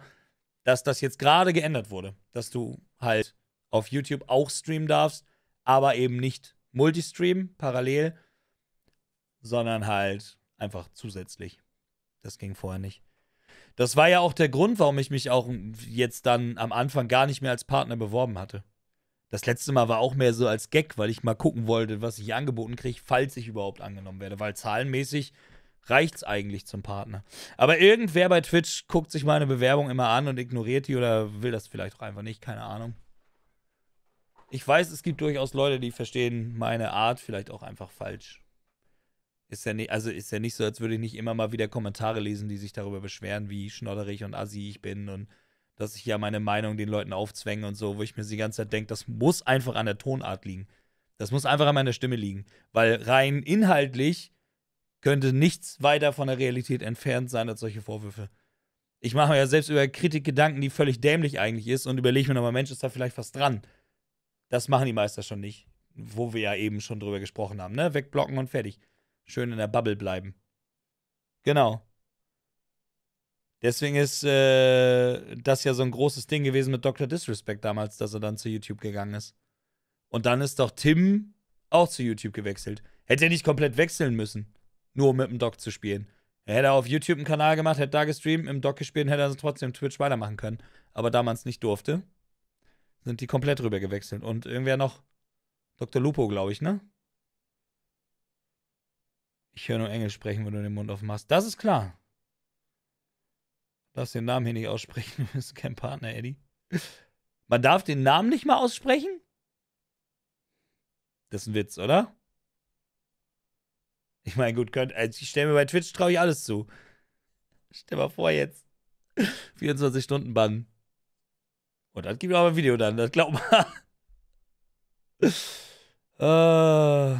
dass das jetzt gerade geändert wurde, dass du halt auf YouTube auch streamen darfst, aber eben nicht Multistream parallel, sondern halt einfach zusätzlich. Das ging vorher nicht. Das war ja auch der Grund, warum ich mich auch jetzt dann am Anfang gar nicht mehr als Partner beworben hatte. Das letzte Mal war auch mehr so als Gag, weil ich mal gucken wollte, was ich angeboten kriege, falls ich überhaupt angenommen werde, weil zahlenmäßig reicht's eigentlich zum Partner. Aber irgendwer bei Twitch guckt sich meine Bewerbung immer an und ignoriert die oder will das vielleicht auch einfach nicht, keine Ahnung. Ich weiß, es gibt durchaus Leute, die verstehen meine Art vielleicht auch einfach falsch. Ist ja nicht, also ist ja nicht so, als würde ich nicht immer mal wieder Kommentare lesen, die sich darüber beschweren, wie schnodderig und assi ich bin und dass ich ja meine Meinung den Leuten aufzwänge und so, wo ich mir die ganze Zeit denke, das muss einfach an der Tonart liegen. Das muss einfach an meiner Stimme liegen. Weil rein inhaltlich könnte nichts weiter von der Realität entfernt sein als solche Vorwürfe. Ich mache mir ja selbst über Kritik Gedanken, die völlig dämlich eigentlich ist und überlege mir nochmal, Mensch, ist da vielleicht was dran? Das machen die Meister schon nicht, wo wir ja eben schon drüber gesprochen haben, ne? Wegblocken und fertig. Schön in der Bubble bleiben. Genau. Deswegen ist äh, das ja so ein großes Ding gewesen mit Dr. Disrespect damals, dass er dann zu YouTube gegangen ist. Und dann ist doch Tim auch zu YouTube gewechselt. Hätte er nicht komplett wechseln müssen nur um mit dem Doc zu spielen. Er Hätte auf YouTube einen Kanal gemacht, hätte da gestreamt, im Doc gespielt, hätte dann also trotzdem Twitch weitermachen können. Aber da man es nicht durfte, sind die komplett rüber gewechselt. Und irgendwer noch, Dr. Lupo, glaube ich, ne? Ich höre nur Englisch sprechen, wenn du den Mund offen machst. Das ist klar. Lass den Namen hier nicht aussprechen, du bist kein Partner, Eddie. Man darf den Namen nicht mal aussprechen? Das ist ein Witz, oder? Ich meine, gut, könnt, also ich stelle mir bei Twitch, traue ich alles zu. Stell mal vor jetzt. 24 Stunden Bann. Und oh, dann gibt mir auch ein Video dann, das glaub mal. äh.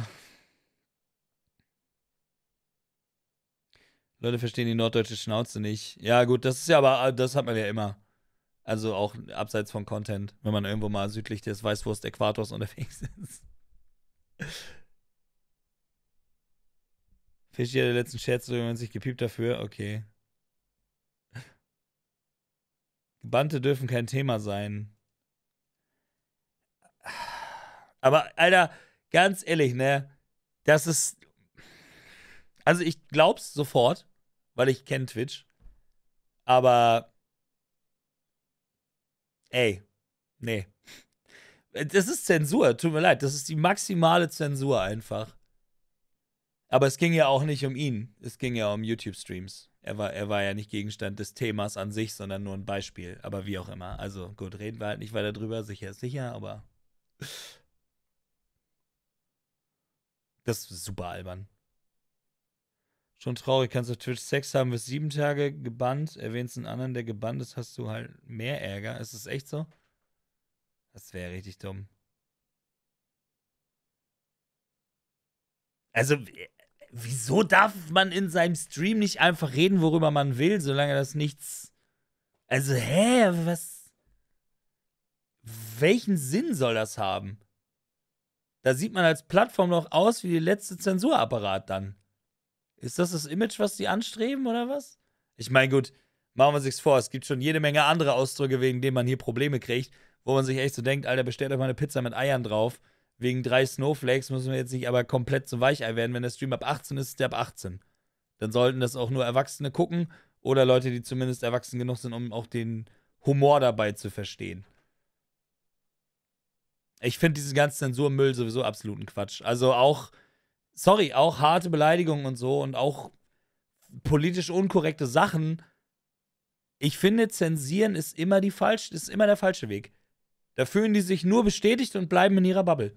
Leute verstehen die norddeutsche Schnauze nicht. Ja, gut, das ist ja aber, das hat man ja immer. Also auch abseits von Content, wenn man irgendwo mal südlich des Weißwurst-Äquators unterwegs ist. Fischi hat den letzten Scherz sich gepiept dafür. Okay. Gebannte dürfen kein Thema sein. Aber, Alter, ganz ehrlich, ne? Das ist. Also, ich glaub's sofort, weil ich kenne Twitch. Aber. Ey. Nee. Das ist Zensur, tut mir leid. Das ist die maximale Zensur einfach. Aber es ging ja auch nicht um ihn. Es ging ja um YouTube-Streams. Er war, er war ja nicht Gegenstand des Themas an sich, sondern nur ein Beispiel. Aber wie auch immer. Also gut, reden wir halt nicht weiter drüber. Sicher ist sicher, aber. Das ist super albern. Schon traurig, kannst auf Twitch Sex haben, wirst sieben Tage gebannt, erwähnst einen anderen, der gebannt ist, hast du halt mehr Ärger. Ist das echt so? Das wäre richtig dumm. Also, wieso darf man in seinem Stream nicht einfach reden, worüber man will, solange das nichts. Also, hä, was. Welchen Sinn soll das haben? Da sieht man als Plattform noch aus wie der letzte Zensurapparat dann. Ist das das Image, was die anstreben oder was? Ich meine, gut, machen wir sich's vor. Es gibt schon jede Menge andere Ausdrücke, wegen denen man hier Probleme kriegt, wo man sich echt so denkt: Alter, bestellt euch mal eine Pizza mit Eiern drauf wegen drei Snowflakes müssen wir jetzt nicht aber komplett zum Weichei werden. Wenn der Stream ab 18 ist, ist der ab 18. Dann sollten das auch nur Erwachsene gucken oder Leute, die zumindest erwachsen genug sind, um auch den Humor dabei zu verstehen. Ich finde diesen ganzen Zensurmüll sowieso absoluten Quatsch. Also auch, sorry, auch harte Beleidigungen und so und auch politisch unkorrekte Sachen. Ich finde, zensieren ist immer, die falsch, ist immer der falsche Weg. Da fühlen die sich nur bestätigt und bleiben in ihrer Bubble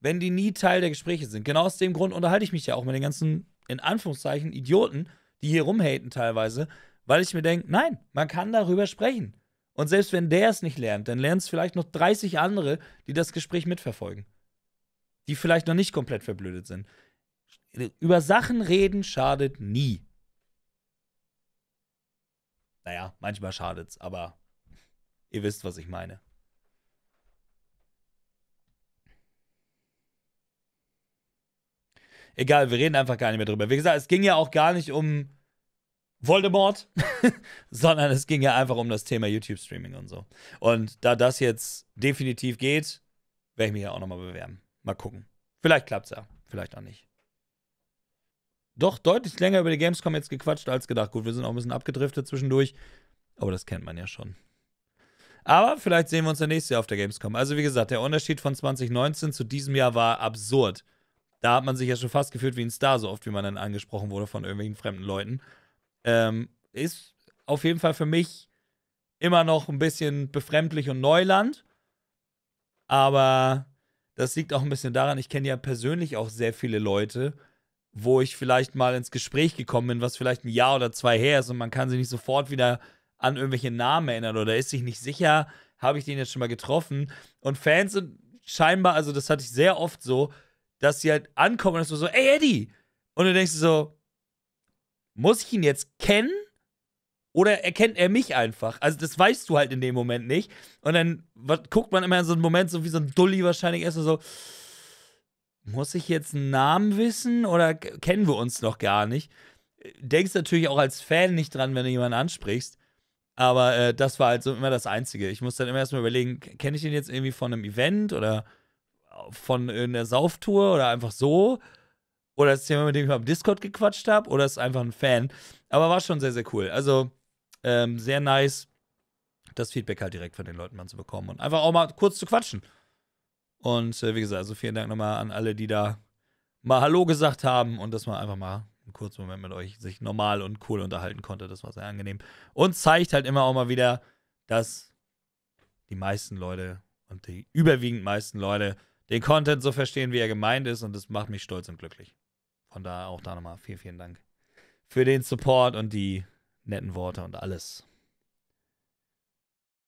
wenn die nie Teil der Gespräche sind. Genau aus dem Grund unterhalte ich mich ja auch mit den ganzen, in Anführungszeichen, Idioten, die hier rumhaten teilweise, weil ich mir denke, nein, man kann darüber sprechen. Und selbst wenn der es nicht lernt, dann lernen es vielleicht noch 30 andere, die das Gespräch mitverfolgen. Die vielleicht noch nicht komplett verblödet sind. Über Sachen reden schadet nie. Naja, manchmal schadet es, aber ihr wisst, was ich meine. Egal, wir reden einfach gar nicht mehr drüber. Wie gesagt, es ging ja auch gar nicht um Voldemort, sondern es ging ja einfach um das Thema YouTube-Streaming und so. Und da das jetzt definitiv geht, werde ich mich ja auch nochmal bewerben. Mal gucken. Vielleicht klappt es ja, vielleicht auch nicht. Doch deutlich länger über die Gamescom jetzt gequatscht als gedacht. Gut, wir sind auch ein bisschen abgedriftet zwischendurch, aber das kennt man ja schon. Aber vielleicht sehen wir uns ja nächstes Jahr auf der Gamescom. Also wie gesagt, der Unterschied von 2019 zu diesem Jahr war absurd da hat man sich ja schon fast gefühlt wie ein Star, so oft wie man dann angesprochen wurde von irgendwelchen fremden Leuten. Ähm, ist auf jeden Fall für mich immer noch ein bisschen befremdlich und Neuland. Aber das liegt auch ein bisschen daran, ich kenne ja persönlich auch sehr viele Leute, wo ich vielleicht mal ins Gespräch gekommen bin, was vielleicht ein Jahr oder zwei her ist und man kann sich nicht sofort wieder an irgendwelche Namen erinnern oder ist sich nicht sicher, habe ich den jetzt schon mal getroffen. Und Fans sind scheinbar, also das hatte ich sehr oft so, dass sie halt ankommen und dass du so, ey Eddie! Und du denkst so, muss ich ihn jetzt kennen? Oder erkennt er mich einfach? Also, das weißt du halt in dem Moment nicht. Und dann was, guckt man immer in so einen Moment, so wie so ein Dulli wahrscheinlich erst so, muss ich jetzt einen Namen wissen oder kennen wir uns noch gar nicht? Denkst natürlich auch als Fan nicht dran, wenn du jemanden ansprichst. Aber äh, das war halt so immer das Einzige. Ich muss dann immer erstmal überlegen, kenne ich den jetzt irgendwie von einem Event oder von einer Sauftour oder einfach so. Oder ist es jemand, mit dem ich mal im Discord gequatscht habe? Oder ist es einfach ein Fan? Aber war schon sehr, sehr cool. Also ähm, sehr nice, das Feedback halt direkt von den Leuten mal zu bekommen und einfach auch mal kurz zu quatschen. Und äh, wie gesagt, also vielen Dank nochmal an alle, die da mal Hallo gesagt haben und dass man einfach mal einen kurzen Moment mit euch sich normal und cool unterhalten konnte. Das war sehr angenehm. Und zeigt halt immer auch mal wieder, dass die meisten Leute und die überwiegend meisten Leute den Content so verstehen, wie er gemeint ist. Und das macht mich stolz und glücklich. Von da auch da nochmal vielen, vielen Dank für den Support und die netten Worte und alles.